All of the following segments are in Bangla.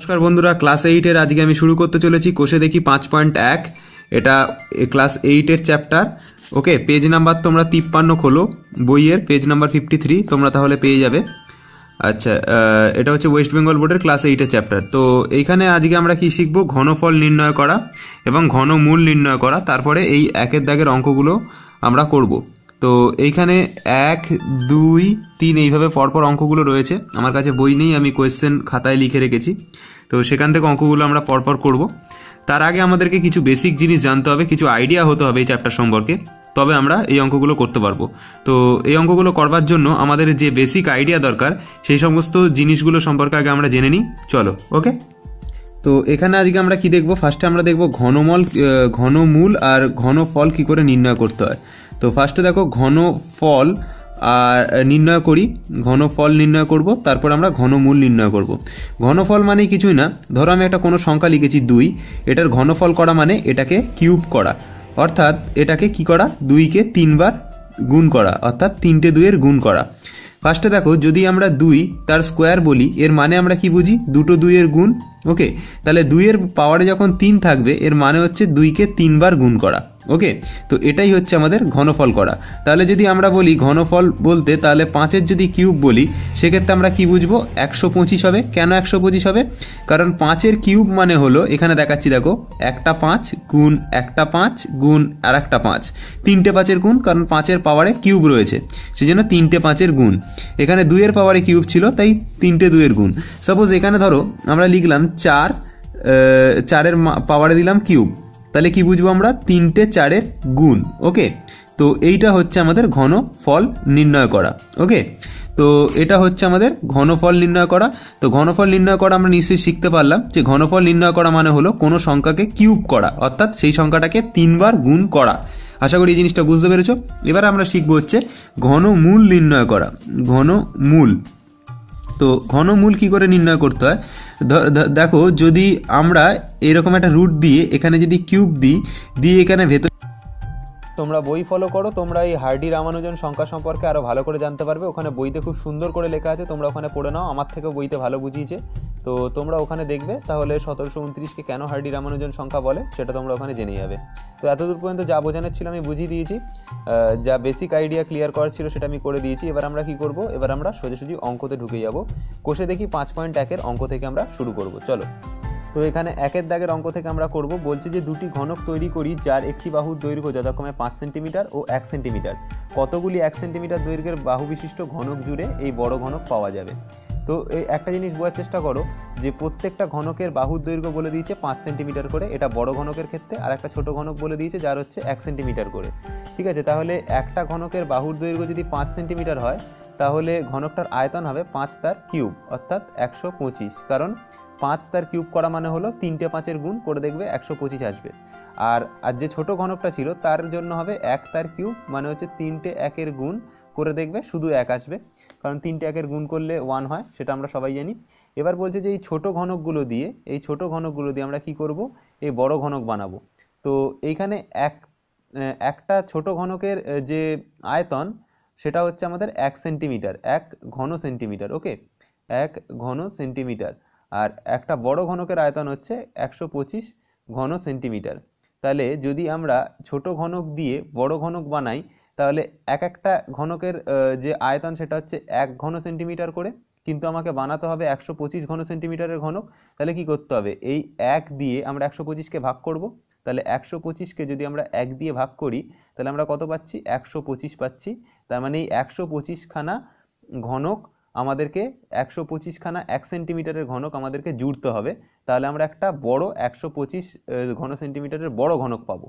নমস্কার বন্ধুরা ক্লাস এইটের আজকে আমি শুরু করতে চলেছি কোষে দেখি পাঁচ পয়েন্ট এক এটা ক্লাস এইটের চ্যাপ্টার ওকে পেজ নাম্বার তোমরা তিপ্পান্ন খোলো বইয়ের পেজ নাম্বার ফিফটি থ্রি তোমরা তাহলে পেয়ে যাবে আচ্ছা এটা হচ্ছে ওয়েস্ট বেঙ্গল বোর্ডের ক্লাস এইটের চ্যাপ্টার তো এইখানে আজকে আমরা কি শিখব ঘনফল নির্ণয় করা এবং ঘন মূল নির্ণয় করা তারপরে এই একের দাগের অঙ্কগুলো আমরা করব তো এইখানে এক দুই তিন এইভাবে পরপর অঙ্কগুলো রয়েছে আমার কাছে বই নেই আমি কোয়েশ্চেন খাতায় লিখে রেখেছি তো সেখান থেকে অঙ্কগুলো আমরা পরপর করব তার আগে আমাদেরকে কিছু বেসিক জিনিস জানতে হবে কিছু আইডিয়া হতে হবে এই চ্যাপ্টার সম্পর্কে তবে আমরা এই অঙ্কগুলো করতে পারবো তো এই অঙ্কগুলো করবার জন্য আমাদের যে বেসিক আইডিয়া দরকার সেই সমস্ত জিনিসগুলো সম্পর্কে আগে আমরা জেনে নিই চলো ওকে তো এখানে আজকে আমরা কি দেখব ফার্স্টে আমরা দেখব ঘনমল ঘনমূল আর ঘনফল কি করে নির্ণয় করতে হয় তো ফার্স্টে দেখো ঘনফল ফল আর নির্ণয় করি ঘনফল নির্ণয় করব তারপর আমরা ঘনমূল নির্ণয় করব ঘনফল মানে কিছুই না ধরো আমি একটা কোনো সংখ্যা লিখেছি দুই এটার ঘনফল করা মানে এটাকে কিউব করা অর্থাৎ এটাকে কি করা দুইকে তিনবার গুণ করা অর্থাৎ তিনটে দুইয়ের গুণ করা ফার্স্টে দেখো যদি আমরা দুই তার স্কোয়ার বলি এর মানে আমরা কি বুঝি দুটো দুইয়ের গুণ ওকে তাহলে দুইয়ের পাওয়ারে যখন তিন থাকবে এর মানে হচ্ছে দুইকে তিনবার গুণ করা ওকে তো এটাই হচ্ছে আমাদের ঘনফল করা তাহলে যদি আমরা বলি ঘনফল বলতে তাহলে পাঁচের যদি কিউব বলি সেক্ষেত্রে আমরা কি বুঝবো একশো পঁচিশ হবে কেন একশো পঁচিশ হবে কারণ পাঁচের কিউব মানে হলো এখানে দেখাচ্ছি দেখো একটা পাঁচ গুণ একটা পাঁচ গুণ আর একটা পাঁচ তিনটে পাঁচের গুণ কারণ পাঁচের পাওয়ারে কিউব রয়েছে সেই জন্য তিনটে পাঁচের গুণ এখানে দুইয়ের পাওয়ারে কিউব ছিল তাই তিনটে দুইয়ের গুণ সাপোজ এখানে ধরো আমরা লিখলাম চার চারের পাওয়ারে দিলাম কিউব তাহলে কি বুঝবো আমরা তিনটে চারের গুণ ওকে তো এইটা হচ্ছে আমাদের ঘন ফল নির্ণয় করা ওকে তো এটা হচ্ছে আমাদের ঘনফল নির্ণয় করা তো ঘনফল নির্ণয় করা আমরা নিশ্চয়ই শিখতে পারলাম যে ঘনফল নির্ণয় করা মানে হলো কোনো সংখ্যাকে কিউব করা অর্থাৎ সেই সংখ্যাটাকে তিনবার গুণ করা আশা করি এই জিনিসটা বুঝতে পেরেছ এবার আমরা শিখবো হচ্ছে ঘনমূল নির্ণয় করা ঘনমূল তো ঘনমূল কি করে নির্ণয় করতে হয় দেখো যদি আমরা এরকম একটা রুট দিয়ে এখানে যদি কিউব দিই দিয়ে এখানে ভেতর তোমরা বই ফলো করো তোমরা এই হার্ডি রামানুজন সংখ্যা সম্পর্কে আরও ভালো করে জানতে পারবে ওখানে বইতে খুব সুন্দর করে লেখা আছে তোমরা ওখানে পড়ে নাও আমার থেকেও বইতে ভালো বুঝিয়েছে তো তোমরা ওখানে দেখবে তাহলে সতেরোশো উনত্রিশকে কেন হার্ডি রামানুজন সংখ্যা বলে সেটা তোমরা ওখানে জেনে যাবে তো এতদূর পর্যন্ত যা বোঝানোর ছিল আমি বুঝিয়ে দিয়েছি যা বেসিক আইডিয়া ক্লিয়ার করার ছিল সেটা আমি করে দিয়েছি এবার আমরা কি করব এবার আমরা সোজাসুজি অঙ্কতে ঢুকে যাব কোষে দেখি পাঁচ পয়েন্ট একের অঙ্ক থেকে আমরা শুরু করব চলো তো এখানে একের দাগের অঙ্ক থেকে আমরা করব বলছি যে দুটি ঘনক তৈরি করি যার একটি বাহুর দৈর্ঘ্য যথাক্রমে পাঁচ সেন্টিমিটার ও এক সেন্টিমিটার কতগুলি এক সেন্টিমিটার দৈর্ঘ্যের বাহু বিশিষ্ট ঘনক জুড়ে এই বড় ঘনক পাওয়া যাবে তো এই একটা জিনিস বোঝার চেষ্টা করো যে প্রত্যেকটা ঘনকের বাহুর দৈর্ঘ্য বলে দিয়েছে পাঁচ সেন্টিমিটার করে এটা বড় ঘনকের ক্ষেত্রে আর একটা ছোট ঘনক বলে দিয়েছে যার হচ্ছে এক সেন্টিমিটার করে ঠিক আছে তাহলে একটা ঘনকের বাহুর দৈর্ঘ্য যদি পাঁচ সেন্টিমিটার হয় তাহলে ঘনকটার আয়তন হবে পাঁচ তার কিউব অর্থাৎ একশো পঁচিশ কারণ পাঁচ তার কিউব করা মানে হলো তিনটে পাঁচের গুণ করে দেখবে একশো পঁচিশ আসবে আর আর যে ছোট ঘনকটা ছিল তার জন্য হবে এক তার কিউব মানে হচ্ছে তিনটে একের গুণ করে দেখবে শুধু এক আসবে কারণ তিনটে একের গুণ করলে ওয়ান হয় সেটা আমরা সবাই জানি এবার বলছে যে এই ছোট ঘনকগুলো দিয়ে এই ছোট ঘনকগুলো দিয়ে আমরা কি করব এই বড় ঘনক বানাবো তো এইখানে এক একটা ছোট ঘনকের যে আয়তন সেটা হচ্ছে আমাদের এক সেন্টিমিটার এক ঘন সেন্টিমিটার ওকে এক ঘন সেন্টিমিটার আর একটা বড় ঘনকের আয়তন হচ্ছে একশো পঁচিশ ঘন সেন্টিমিটার তাহলে যদি আমরা ছোট ঘনক দিয়ে বড় ঘনক বানাই তাহলে এক একটা ঘনকের যে আয়তন সেটা হচ্ছে এক ঘন সেন্টিমিটার করে কিন্তু আমাকে বানাতে হবে একশো পঁচিশ ঘন সেন্টিমিটারের ঘনক তাহলে কি করতে হবে এই এক দিয়ে আমরা একশো পঁচিশকে ভাগ করব তাহলে একশো পঁচিশকে যদি আমরা এক দিয়ে ভাগ করি তাহলে আমরা কত পাচ্ছি একশো পঁচিশ পাচ্ছি তার মানে এই একশো পঁচিশখানা ঘনক আমাদেরকে একশো পঁচিশখানা এক সেন্টিমিটারের ঘনক আমাদেরকে জুড়তে হবে তাহলে আমরা একটা বড় একশো পঁচিশ ঘন সেন্টিমিটারের বড় ঘনক পাবো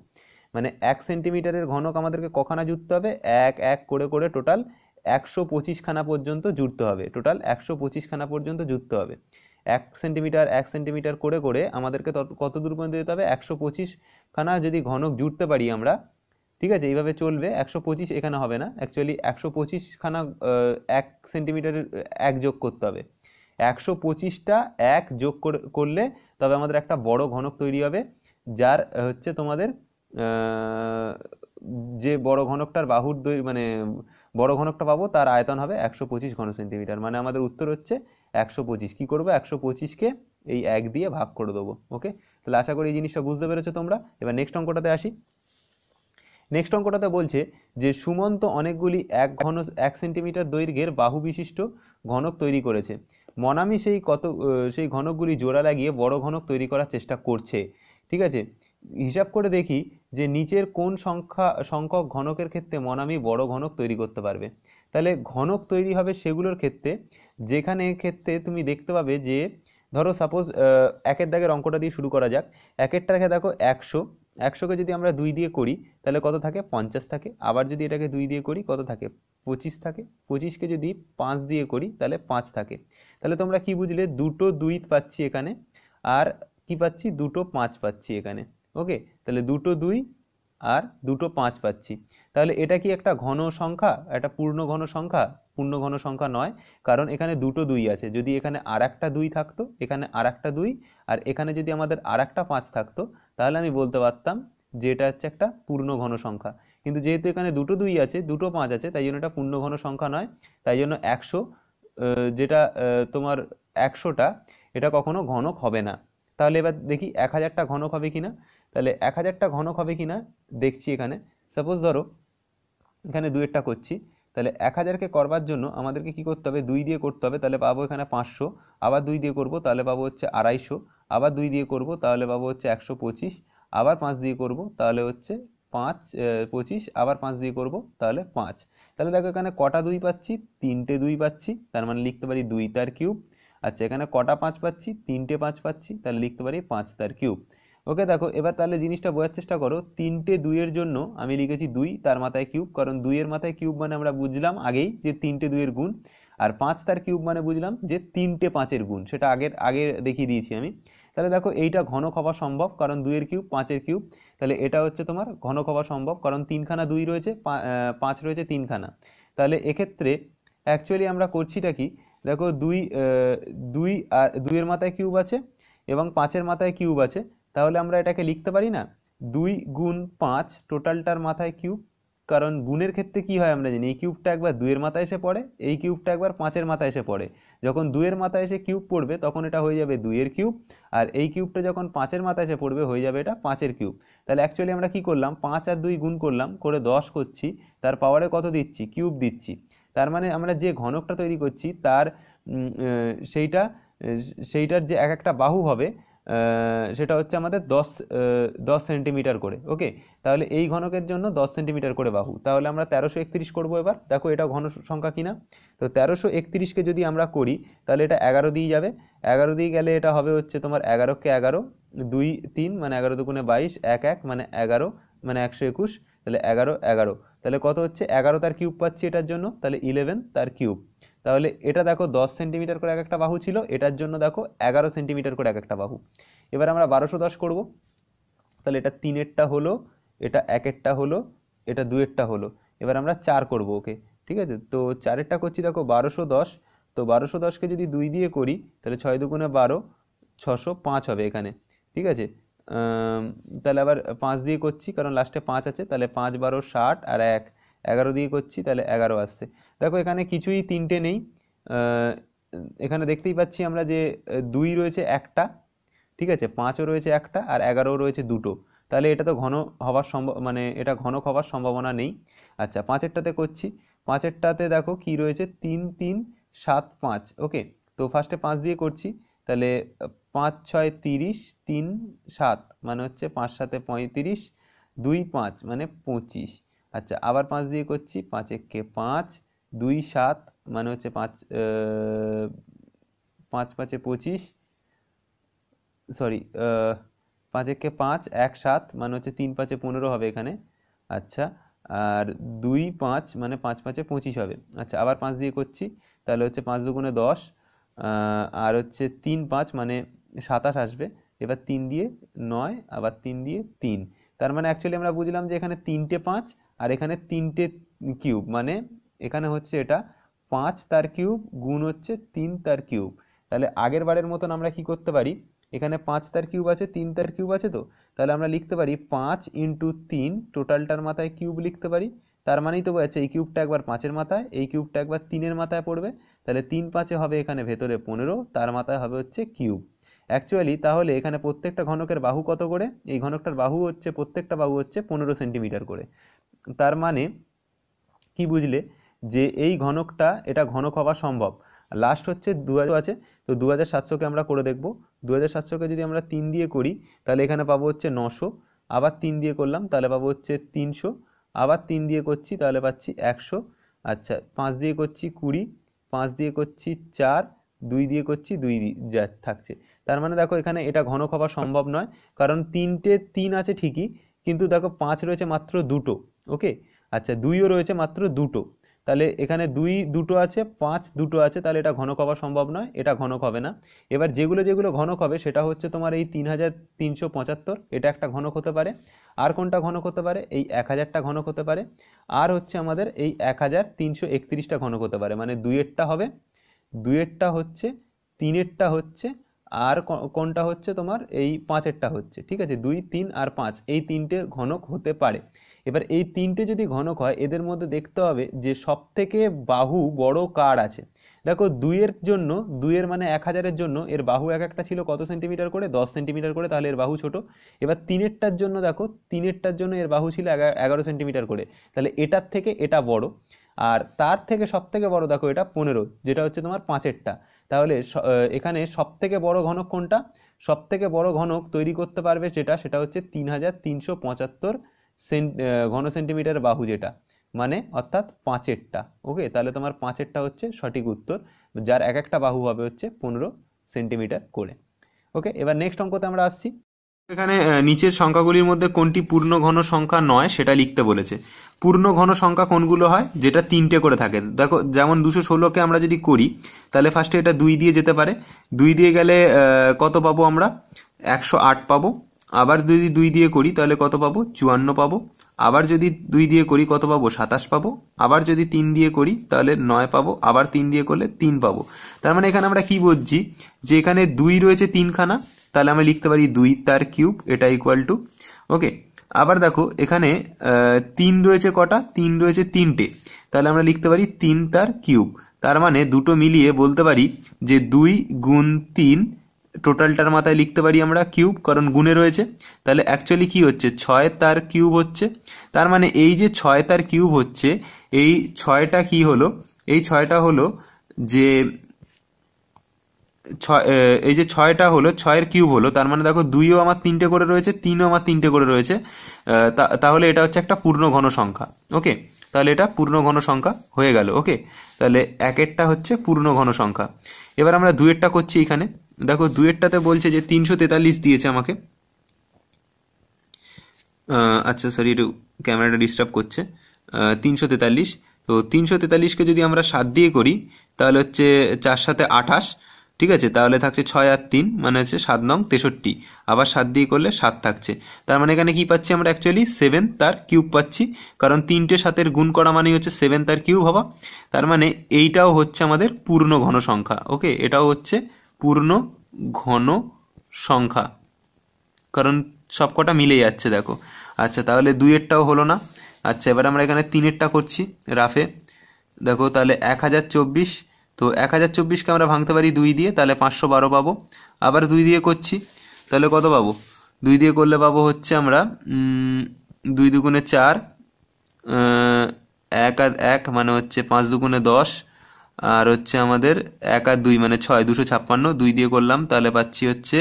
মানে এক সেন্টিমিটারের ঘনক আমাদেরকে কখানা জুড়তে হবে এক এক করে করে টোটাল একশো পঁচিশখানা পর্যন্ত জুড়তে হবে টোটাল একশো পঁচিশখানা পর্যন্ত জুড়তে হবে এক সেন্টিমিটার এক সেন্টিমিটার করে করে আমাদেরকে কত দূর পর্যন্ত যেতে হবে একশো পঁচিশখানা যদি ঘনক জুড়তে পারি আমরা ঠিক আছে এইভাবে চলবে একশো পঁচিশ এখানে হবে না অ্যাকচুয়ালি একশো পঁচিশখানা এক সেন্টিমিটারের এক যোগ করতে হবে একশো পঁচিশটা এক যোগ করলে তবে আমাদের একটা বড় ঘনক তৈরি হবে যার হচ্ছে তোমাদের যে বড় ঘনকটার বাহুর দৈ মানে বড় ঘনকটা পাবো তার আয়তন হবে একশো পঁচিশ ঘন সেন্টিমিটার মানে আমাদের উত্তর হচ্ছে একশো পঁচিশ কী করবো একশো পঁচিশকে এই এক দিয়ে ভাগ করে দেবো ওকে তাহলে আশা করি এই জিনিসটা বুঝতে পেরেছো তোমরা এবার নেক্সট অঙ্কটাতে আসি নেক্সট অঙ্কটাতে বলছে যে সুমন্ত অনেকগুলি এক ঘন এক সেন্টিমিটার দৈর্ঘ্যের বাহু বিশিষ্ট ঘনক তৈরি করেছে মনামি সেই কত সেই ঘনকগুলি জোড়া লাগিয়ে বড় ঘনক তৈরি করার চেষ্টা করছে ঠিক আছে হিসাব করে দেখি যে নিচের কোন সংখ্যা সংখ্যক ঘনকের ক্ষেত্রে মনামি বড় ঘনক তৈরি করতে পারবে তাহলে ঘনক তৈরি হবে সেগুলোর ক্ষেত্রে যেখানে ক্ষেত্রে তুমি দেখতে পাবে যে ধরো সাপোজ একের দাগের অঙ্কটা দিয়ে শুরু করা যাক একের টাকে দেখো একশো একশোকে যদি আমরা দুই দিয়ে করি তাহলে কত থাকে পঞ্চাশ থাকে আবার যদি এটাকে দুই দিয়ে করি কত থাকে পঁচিশ থাকে পঁচিশকে যদি পাঁচ দিয়ে করি তাহলে পাঁচ থাকে তাহলে তোমরা কি বুঝলে দুটো দুই পাচ্ছি এখানে আর কি পাচ্ছি দুটো পাঁচ পাচ্ছি এখানে ওকে তাহলে দুটো দুই আর দুটো পাঁচ পাচ্ছি তাহলে এটা কি একটা ঘন সংখ্যা একটা পূর্ণ ঘন সংখ্যা পূর্ণ ঘন সংখ্যা নয় কারণ এখানে দুটো দুই আছে যদি এখানে আর একটা দুই থাকতো এখানে আর একটা দুই আর এখানে যদি আমাদের আর একটা পাঁচ থাকতো তাহলে আমি বলতে পারতাম যে এটা হচ্ছে একটা পূর্ণ ঘন সংখ্যা কিন্তু যেহেতু এখানে দুটো দুই আছে দুটো পাঁচ আছে তাই জন্য এটা পূর্ণ ঘন সংখ্যা নয় তাই জন্য একশো যেটা তোমার একশোটা এটা কখনো ঘনক হবে না তাহলে এবার দেখি এক হাজারটা ঘনক হবে কি না তাহলে এক হাজারটা ঘনক হবে কি না দেখছি এখানে সাপোজ ধরো এখানে দুয়েরটা করছি তাহলে এক হাজারকে করবার জন্য আমাদেরকে কি করতে হবে দুই দিয়ে করতে হবে তাহলে পাবো এখানে পাঁচশো আবার দুই দিয়ে করব তাহলে পাবো হচ্ছে আড়াইশো আবার দুই দিয়ে করব তাহলে পাবো হচ্ছে একশো পঁচিশ আবার পাঁচ দিয়ে করব তাহলে হচ্ছে পাঁচ পঁচিশ আবার পাঁচ দিয়ে করব তাহলে পাঁচ তাহলে দেখো এখানে কটা দুই পাচ্ছি তিনটে দুই পাচ্ছি তার মানে লিখতে পারি দুই তার কিউব আচ্ছা এখানে কটা পাঁচ পাচ্ছি তিনটে পাঁচ পাচ্ছি তাহলে লিখতে পারি পাঁচ তার কিউব ওকে দেখো এবার তাহলে জিনিসটা বোঝার চেষ্টা করো তিনটে দুইয়ের জন্য আমি লিখেছি দুই তার মাথায় কিউব কারণ দুইয়ের মাথায় কিউব মানে আমরা বুঝলাম আগেই যে তিনটে দুইয়ের গুণ আর পাঁচ তার কিউব মানে বুঝলাম যে তিনটে পাঁচের গুণ সেটা আগের আগে দেখিয়ে দিয়েছি আমি তাহলে দেখো এইটা ঘন হওয়া সম্ভব কারণ দুইয়ের কিউব পাঁচের কিউব তাহলে এটা হচ্ছে তোমার ঘন হওয়া সম্ভব কারণ তিনখানা দুই রয়েছে পাঁচ রয়েছে তিনখানা তাহলে এক্ষেত্রে অ্যাকচুয়ালি আমরা করছিটা কি দেখো দুই দুই আর দুইয়ের মাথায় কিউব আছে এবং পাঁচের মাথায় কিউব আছে তাহলে আমরা এটাকে লিখতে পারি না দুই গুণ পাঁচ টোটালটার মাথায় কিউব কারণ গুণের ক্ষেত্রে কি হয় আমরা জানি এই কিউবটা একবার দুয়ের মাথায় এসে পড়ে এই কিউবটা একবার পাঁচের মাথায় এসে পড়ে যখন দুয়ের মাথায় এসে কিউব পড়বে তখন এটা হয়ে যাবে দুইয়ের কিউব আর এই কিউবটা যখন পাঁচের মাথায় এসে পড়বে হয়ে যাবে এটা পাঁচের কিউব তাহলে অ্যাকচুয়ালি আমরা কি করলাম পাঁচ আর দুই গুণ করলাম করে দশ করছি তার পাওয়ারে কত দিচ্ছি কিউব দিচ্ছি তার মানে আমরা যে ঘনকটা তৈরি করছি তার সেইটা সেইটার যে এক একটা বাহু হবে সেটা হচ্ছে আমাদের দশ দশ সেন্টিমিটার করে ওকে তাহলে এই ঘনকের জন্য দশ সেন্টিমিটার করে বাহু তাহলে আমরা তেরোশো একত্রিশ করবো এবার দেখো এটা ঘন সংখ্যা কিনা তো তেরোশো একত্রিশকে যদি আমরা করি তাহলে এটা এগারো দিয়ে যাবে এগারো দিয়ে গেলে এটা হবে হচ্ছে তোমার এগারোকে এগারো দুই তিন মানে এগারো দুগুণে বাইশ এক এক মানে এগারো মানে একশো একুশ তাহলে এগারো এগারো তাহলে কত হচ্ছে এগারো তার কিউব পাচ্ছি এটার জন্য তাহলে ইলেভেন তার কিউব তাহলে এটা দেখো দশ সেন্টিমিটার করে এক একটা বাহু ছিল এটার জন্য দেখো এগারো সেন্টিমিটার করে এক একটা বাহু এবার আমরা বারোশো দশ করবো তাহলে এটা তিনেরটা হলো এটা একেরটা হলো এটা দুয়েরটা হলো এবার আমরা চার করব ওকে ঠিক আছে তো চারেরটা করছি দেখো বারোশো দশ তো বারোশো দশকে যদি দুই দিয়ে করি তাহলে ছয় দুগুণে বারো ছশো পাঁচ হবে এখানে ঠিক আছে তাহলে আবার পাঁচ দিয়ে করছি কারণ লাস্টে পাঁচ আছে তাহলে পাঁচ বারো ষাট আর এক এগারো দিয়ে করছি তাহলে এগারো আসছে দেখো এখানে কিছুই তিনটে নেই এখানে দেখতেই পাচ্ছি আমরা যে দুই রয়েছে একটা ঠিক আছে পাঁচও রয়েছে একটা আর এগারোও রয়েছে দুটো তাহলে এটা তো ঘন হওয়ার সম্ভব মানে এটা ঘনক হওয়ার সম্ভাবনা নেই আচ্ছা পাঁচেরটাতে করছি পাঁচেরটাতে দেখো কি রয়েছে তিন তিন সাত পাঁচ ওকে তো ফার্স্টে পাঁচ দিয়ে করছি তাহলে পাঁচ ছয় তিরিশ তিন সাত মানে হচ্ছে পাঁচ সাতে পঁয়ত্রিশ দুই পাঁচ মানে পঁচিশ আচ্ছা আবার পাঁচ দিয়ে করছি পাঁচ একে পাঁচ দুই সাত মানে হচ্ছে পাঁচ পাঁচ পাঁচে পঁচিশ সরি পাঁচ একে পাঁচ এক সাত মানে হচ্ছে তিন পাঁচে পনেরো হবে এখানে আচ্ছা আর দুই পাঁচ মানে পাঁচ পাঁচে পঁচিশ হবে আচ্ছা আবার পাঁচ দিয়ে করছি তাহলে হচ্ছে পাঁচ দুগুণে দশ আর হচ্ছে তিন পাঁচ মানে সাতাশ আসবে এবার তিন দিয়ে নয় আবার তিন দিয়ে তিন তার মানে অ্যাকচুয়ালি আমরা বুঝলাম যে এখানে তিনটে পাঁচ আর এখানে তিনটে কিউব মানে এখানে হচ্ছে এটা পাঁচ তার কিউব গুণ হচ্ছে তিন তার কিউব তাহলে আগের বারের মতন আমরা কি করতে পারি এখানে পাঁচ তার কিউব আছে তিন তার কিউব আছে তো তাহলে আমরা লিখতে পারি পাঁচ ইন্টু তিন টোটালটার মাথায় কিউব লিখতে পারি তার মানেই তো বলছে এই কিউবটা একবার পাঁচের মাথায় এই কিউবটা একবার তিনের মাথায় পড়বে তাহলে তিন পাঁচে হবে এখানে ভেতরে পনেরো তার মাথায় হবে হচ্ছে কিউব অ্যাকচুয়ালি তাহলে এখানে প্রত্যেকটা ঘনকের বাহু কত করে এই ঘনকটার বাহু হচ্ছে প্রত্যেকটা বাহু হচ্ছে পনেরো সেন্টিমিটার করে তার মানে কি বুঝলে যে এই ঘনকটা এটা ঘনক হওয়া সম্ভব লাস্ট হচ্ছে দু আছে তো দু হাজার সাতশোকে আমরা করে দেখব দু হাজার সাতশোকে যদি আমরা তিন দিয়ে করি তাহলে এখানে পাবো হচ্ছে নশো আবার তিন দিয়ে করলাম তাহলে পাবো হচ্ছে তিনশো আবার তিন দিয়ে করছি তাহলে পাচ্ছি একশো আচ্ছা পাঁচ দিয়ে করছি কুড়ি পাঁচ দিয়ে করছি চার দুই দিয়ে করছি দুই যা থাকছে তার মানে দেখো এখানে এটা ঘন খাওয়া সম্ভব নয় কারণ তিনটে তিন আছে ঠিকই কিন্তু দেখো পাঁচ রয়েছে মাত্র দুটো ওকে আচ্ছা দুইও রয়েছে মাত্র দুটো তাহলে এখানে দুই দুটো আছে পাঁচ দুটো আছে তাহলে এটা ঘনক হওয়া সম্ভব নয় এটা ঘনক হবে না এবার যেগুলো যেগুলো ঘনক হবে সেটা হচ্ছে তোমার এই তিন হাজার তিনশো পঁচাত্তর এটা একটা ঘনক হতে পারে আর কোনটা ঘনক হতে পারে এই এক হাজারটা ঘনক হতে পারে আর হচ্ছে আমাদের এই এক হাজার তিনশো একত্রিশটা ঘনক হতে পারে মানে দুইয়েরটা হবে দুইয়েরটা হচ্ছে তিনেরটা হচ্ছে আর কোনটা হচ্ছে তোমার এই পাঁচেরটা হচ্ছে ঠিক আছে দুই তিন আর পাঁচ এই তিনটে ঘনক হতে পারে এবার এই তিনটে যদি ঘনক হয় এদের মধ্যে দেখতে হবে যে সব থেকে বাহু বড় কার আছে দেখো দুইয়ের জন্য দুইয়ের মানে এক হাজারের জন্য এর বাহু এক একটা ছিল কত সেন্টিমিটার করে দশ সেন্টিমিটার করে তাহলে এর বাহু ছোট এবার তিনেরটার জন্য দেখো তিনেরটার জন্য এর বাহু ছিল এগারো সেন্টিমিটার করে তাহলে এটার থেকে এটা বড় আর তার থেকে সব থেকে বড় দেখো এটা পনেরো যেটা হচ্ছে তোমার পাঁচেরটা তাহলে এখানে সব থেকে বড় ঘনক কোনটা সব থেকে বড় ঘনক তৈরি করতে পারবে যেটা সেটা হচ্ছে তিন হাজার তিনশো পঁচাত্তর ঘন সেন্টিমিটার বাহু যেটা মানে অর্থাৎ পাঁচেরটা ওকে তাহলে তোমার পাঁচেরটা হচ্ছে সঠিক উত্তর যার এক একটা বাহু হবে হচ্ছে পনেরো সেন্টিমিটার করে ওকে এবার নেক্সট অঙ্কতে আমরা আসছি এখানে নিচের সংখ্যাগুলির মধ্যে কোনটি পূর্ণ ঘন সংখ্যা নয় সেটা লিখতে বলেছে পূর্ণ ঘন সংখ্যা কোনগুলো হয় যেটা তিনটে করে থাকে দেখো যেমন দুশো ষোলোকে আমরা যদি করি তাহলে ফার্স্টে এটা দুই দিয়ে যেতে পারে দুই দিয়ে গেলে কত পাবো আমরা একশো আট পাবো আবার যদি দুই দিয়ে করি তাহলে কত পাবো চুয়ান্ন পাবো আবার যদি দুই দিয়ে করি কত পাবো সাতাশ পাবো আবার যদি তিন দিয়ে করি তাহলে নয় পাবো আবার তিন দিয়ে করলে তিন পাবো তার মানে এখানে আমরা কি বলছি যে এখানে দুই রয়েছে তিনখানা তাহলে আমরা লিখতে পারি দুই তার কিউব এটা ইকুয়াল টু ওকে আবার দেখো এখানে তিন রয়েছে কটা তিন রয়েছে তিনটে তাহলে আমরা লিখতে পারি তিন তার কিউব তার মানে দুটো মিলিয়ে বলতে পারি যে দুই গুণ তিন টোটালটার মাথায় লিখতে পারি আমরা কিউব কারণ গুণে রয়েছে তাহলে অ্যাকচুয়ালি কি হচ্ছে ছয় তার কিউব হচ্ছে তার মানে এই যে ছয় তার কিউব হচ্ছে এই ছয়টা কি হলো এই ছয়টা হলো যে ছয় এই যে ছয়টা হলো ছয়ের কিউব হলো তার মানে দেখো দুইও আমার তিনটে করে রয়েছে তিনও আমার তিনটে করে রয়েছে তাহলে এটা হচ্ছে একটা পূর্ণ ঘন সংখ্যা ওকে তাহলে এটা পূর্ণ ঘন সংখ্যা হয়ে গেল ওকে তাহলে একেরটা একটা হচ্ছে পূর্ণ ঘন সংখ্যা এবার আমরা দুয়েরটা করছি এখানে দেখো দুয়েরটাতে বলছে যে তিনশো তেতাল্লিশ দিয়েছে আমাকে আচ্ছা সরি একটু ক্যামেরাটা ডিস্টার্ব করছে তিনশো তেতাল্লিশ তো তিনশো তেতাল্লিশকে যদি আমরা সাত দিয়ে করি তাহলে হচ্ছে চার সাথে আঠাশ ঠিক আছে তাহলে থাকছে ছয় আর তিন মানে হচ্ছে সাত নং তেষট্টি আবার সাত দিয়ে করলে সাত থাকছে তার মানে এখানে কি পাচ্ছি আমরা অ্যাকচুয়ালি সেভেন তার কিউব পাচ্ছি কারণ তিনটে সাতের গুণ করা মানেই হচ্ছে সেভেন তার কিউব হওয়া তার মানে এইটাও হচ্ছে আমাদের পূর্ণ ঘন সংখ্যা ওকে এটাও হচ্ছে পূর্ণ ঘন সংখ্যা কারণ সবকটা মিলে যাচ্ছে দেখো আচ্ছা তাহলে দুইয়েরটাও হলো না আচ্ছা এবার আমরা এখানে তিনেরটা করছি রাফে দেখো তাহলে এক হাজার চব্বিশ তো এক হাজার চব্বিশকে আমরা ভাঙতে পারি দুই দিয়ে তাহলে পাঁচশো বারো পাবো আবার দুই দিয়ে করছি তাহলে কত পাবো দুই দিয়ে করলে পাবো হচ্ছে আমরা দুই দুগুণে চার এক আর এক মানে হচ্ছে পাঁচ দুগুণে দশ আর হচ্ছে আমাদের এক আর দুই মানে ছয় দুশো ছাপ্পান্ন দুই দিয়ে করলাম তাহলে পাচ্ছি হচ্ছে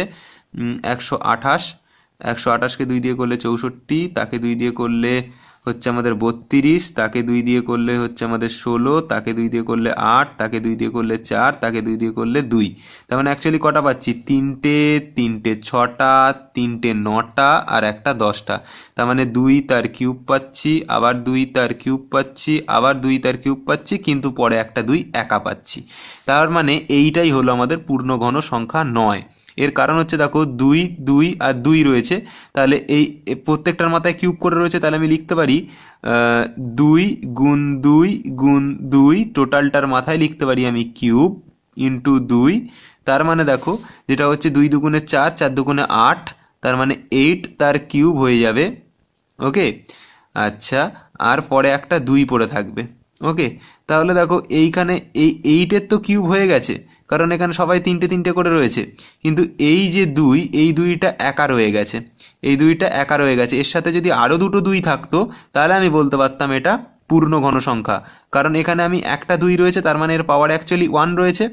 একশো আঠাশ একশো আঠাশকে দুই দিয়ে করলে চৌষট্টি তাকে দুই দিয়ে করলে হচ্ছে আমাদের বত্রিশ তাকে দুই দিয়ে করলে হচ্ছে আমাদের ষোলো তাকে দুই দিয়ে করলে আট তাকে দুই দিয়ে করলে চার তাকে দুই দিয়ে করলে দুই তার মানে অ্যাকচুয়ালি কটা পাচ্ছি তিনটে তিনটে ছটা তিনটে নটা আর একটা দশটা তার মানে দুই তার কিউব পাচ্ছি আবার দুই তার কিউব পাচ্ছি আবার দুই তার কিউব পাচ্ছি কিন্তু পরে একটা দুই একা পাচ্ছি তার মানে এইটাই হলো আমাদের পূর্ণ ঘন সংখ্যা নয় এর কারণ হচ্ছে দেখো দুই দুই আর দুই রয়েছে তাহলে এই প্রত্যেকটার মাথায় কিউব করে রয়েছে তাহলে আমি লিখতে পারি দুই গুণ দুই গুণ দুই টোটালটার মাথায় লিখতে পারি আমি কিউব ইন্টু দুই তার মানে দেখো যেটা হচ্ছে দুই দুগুণে চার চার দুগুণে আট তার মানে এইট তার কিউব হয়ে যাবে ওকে আচ্ছা আর পরে একটা দুই পড়ে থাকবে ওকে তাহলে দেখো এইখানে এই এইটের তো কিউব হয়ে গেছে কারণ এখানে সবাই তিনটে তিনটে করে রয়েছে কিন্তু এই যে দুই এই দুইটা একা রয়ে গেছে এই দুইটা একা রয়ে গেছে এর সাথে যদি আরও দুটো দুই থাকতো তাহলে আমি বলতে পারতাম এটা পূর্ণ ঘনসংখ্যা কারণ এখানে আমি একটা দুই রয়েছে তার মানে এর পাওয়ার অ্যাকচুয়ালি ওয়ান রয়েছে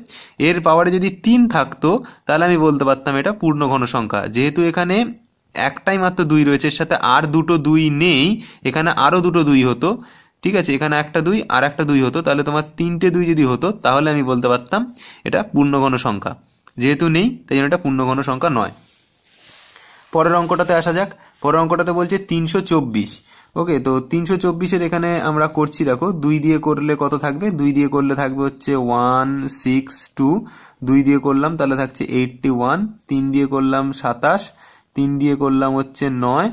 এর পাওয়ারে যদি তিন থাকতো তাহলে আমি বলতে পারতাম এটা পূর্ণ ঘন সংখ্যা যেহেতু এখানে একটাই মাত্র দুই রয়েছে এর সাথে আর দুটো দুই নেই এখানে আরও দুটো দুই হতো ঠিক আছে এখানে একটা দুই আর একটা দুই হতো তাহলে তোমার তিনটে দুই যদি হতো তাহলে আমি বলতে পারতাম এটা পূর্ণগণ সংখ্যা যেহেতু নেই তাই জন্য এটা পূর্ণগণ সংখ্যা নয় পরের অঙ্কটাতে আসা যাক পরের অঙ্কটাতে বলছে তিনশো চব্বিশ ওকে তো তিনশো চব্বিশের এখানে আমরা করছি দেখো দুই দিয়ে করলে কত থাকবে দুই দিয়ে করলে থাকবে হচ্ছে ওয়ান সিক্স টু দুই দিয়ে করলাম তাহলে থাকছে এইটটি ওয়ান তিন দিয়ে করলাম সাতাশ তিন দিয়ে করলাম হচ্ছে নয়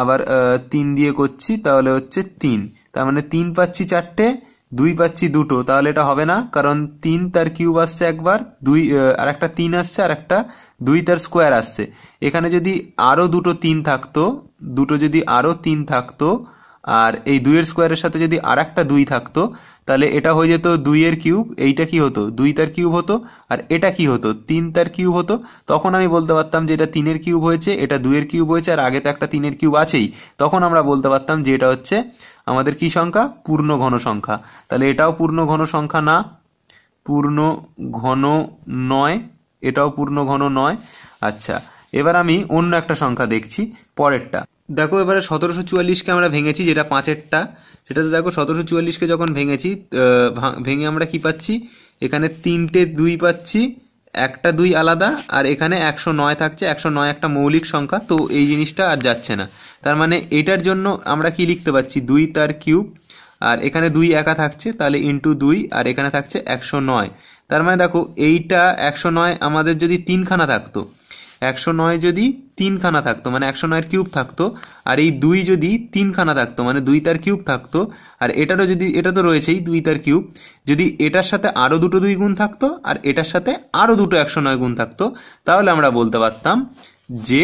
আবার তিন দিয়ে করছি তাহলে হচ্ছে তিন তার মানে তিন পাচ্ছি চারটে দুই পাচ্ছি দুটো তাহলে এটা হবে না কারণ তিন তার কিউব আসছে একবার দুই আর একটা তিন আসছে আর একটা দুই তার স্কোয়ার আসছে এখানে যদি আরও দুটো তিন থাকতো দুটো যদি আরও তিন থাকতো আর এই দুইয়ের স্কোয়ারের সাথে যদি আর একটা দুই থাকতো তাহলে এটা হয়ে যেত দুইয়ের কিউব এইটা কি হতো দুই তার কিউব হতো আর এটা কি হতো তিন তার কিউব হতো তখন আমি বলতে পারতাম যে এটা তিনের কিউব হয়েছে এটা দুইয়ের কিউব হয়েছে আর আগে তো একটা তিনের কিউব আছেই তখন আমরা বলতে পারতাম যে এটা হচ্ছে আমাদের কি সংখ্যা পূর্ণ ঘন সংখ্যা তাহলে এটাও পূর্ণ ঘন সংখ্যা না পূর্ণ ঘন নয় এটাও পূর্ণ ঘন নয় আচ্ছা এবার আমি অন্য একটা সংখ্যা দেখছি পরেরটা দেখো এবারে সতেরোশো চুয়াল্লিশকে আমরা ভেঙেছি যেটা পাঁচেরটা সেটা তো দেখো সতেরোশো চুয়াল্লিশকে যখন ভেঙেছি ভেঙে আমরা কি পাচ্ছি এখানে তিনটে দুই পাচ্ছি একটা দুই আলাদা আর এখানে একশো নয় থাকছে একশো নয় একটা মৌলিক সংখ্যা তো এই জিনিসটা আর যাচ্ছে না তার মানে এটার জন্য আমরা কি লিখতে পাচ্ছি দুই তার কিউব আর এখানে দুই একা থাকছে তাহলে ইন্টু দুই আর এখানে থাকছে একশো নয় তার মানে দেখো এইটা একশো নয় আমাদের যদি তিনখানা থাকতো একশো নয় যদি তিনখানা থাকতো মানে একশো নয়ের কিউব থাকতো আর এই দুই যদি তিনখানা থাকতো মানে দুই তার কিউব থাকতো আর এটারও যদি এটা তো রয়েছেই দুই তার কিউব যদি এটার সাথে আরও দুটো দুই গুণ থাকতো আর এটার সাথে আরও দুটো একশো নয় গুণ থাকতো তাহলে আমরা বলতে পারতাম যে